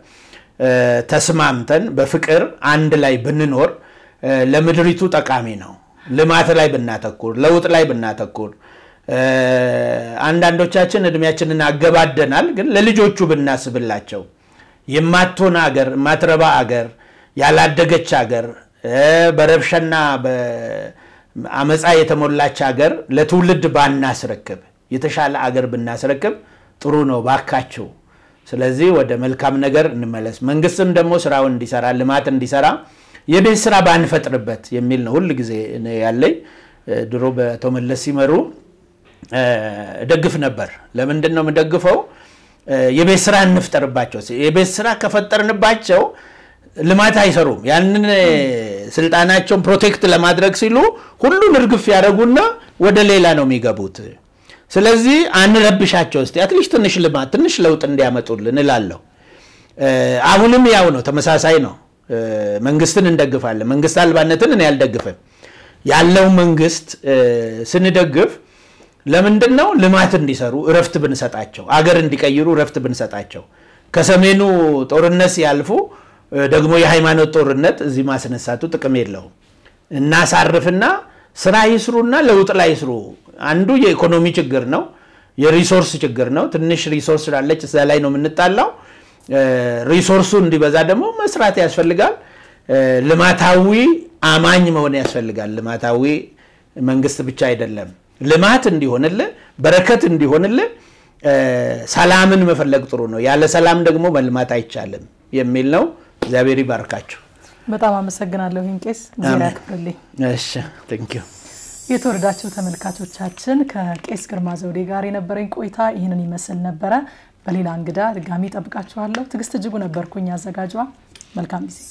ተስማምተን በፍቅር አንድ ላይ ብንኖር ለምድሪቱ ጠቃሚ ነው። ልማት ላይ ብናተኩር፣ ለውጥ ላይ ብናተኩር አንዳንዶቻችን እድሜያችንን አገባደናል፣ ግን ለልጆቹ ብናስብላቸው የማትሆን አገር፣ የማትረባ አገር፣ ያላደገች አገር፣ በረብሻና በአመፃ የተሞላች አገር ለትውልድ ባናስረክብ፣ የተሻለ አገር ብናስረክብ ጥሩ ነው ባካቸው። ስለዚህ ወደ መልካም ነገር እንመለስ። መንግስትም ደግሞ ስራውን እንዲሰራ ልማት እንዲሰራ የቤት ስራ ባንፈጥርበት የሚል ነው ሁል ጊዜ ያለኝ። ድሮ በአቶ መለስ ሲመሩ ደግፍ ነበር። ለምንድን ነው የምደግፈው? የቤት ስራ እንፍጠርባቸው። የቤት ስራ ከፈጠርንባቸው ልማት አይሰሩም። ያንን ስልጣናቸውን ፕሮቴክት ለማድረግ ሲሉ ሁሉን እርግፍ ያደረጉና ወደ ሌላ ነው የሚገቡት። ስለዚህ አንረብሻቸው ስ አትሊስት ትንሽ ልማት ትንሽ ለውጥ እንዲያመጡልን እላለሁ። አሁንም ያው ነው፣ ተመሳሳይ ነው። መንግስትን እንደግፋለን። መንግስት አልባነትን እኔ አልደግፍም። ያለው መንግስት ስንደግፍ ለምንድን ነው? ልማት እንዲሰሩ እረፍት ብንሰጣቸው፣ አገር እንዲቀይሩ እረፍት ብንሰጣቸው። ከሰሜኑ ጦርነት ሲያልፉ ደግሞ የሃይማኖት ጦርነት እዚህ ማስነሳቱ ጥቅም የለውም። እናሳርፍና ስራ ይስሩና ለውጥ ላይ ይስሩ አንዱ የኢኮኖሚ ችግር ነው፣ የሪሶርስ ችግር ነው። ትንሽ ሪሶርስ ስላለች እዛ ላይ ነው የምንጣላው። ሪሶርሱ እንዲበዛ ደግሞ መስራት ያስፈልጋል። ልማታዊ አማኝ መሆን ያስፈልጋል። ልማታዊ መንግስት ብቻ አይደለም። ልማት እንዲሆንልን በረከት እንዲሆንልን ሰላምን መፈለግ ጥሩ ነው። ያለ ሰላም ደግሞ መልማት አይቻልም የሚል ነው። እግዚአብሔር ይባርካችሁ። በጣም አመሰግናለሁ ቄስ። ያክብርልኝ። እሺ ቴንኪው የተወደዳችሁ ተመልካቾቻችን ከቄስ ግርማ ዘውዴ ጋር የነበረኝ ቆይታ ይህንን ይመስል ነበረ። በሌላ እንግዳ ድጋሚ ጠብቃችኋለሁ። ትዕግስት እጅጉ ነበርኩኝ አዘጋጇ። መልካም ጊዜ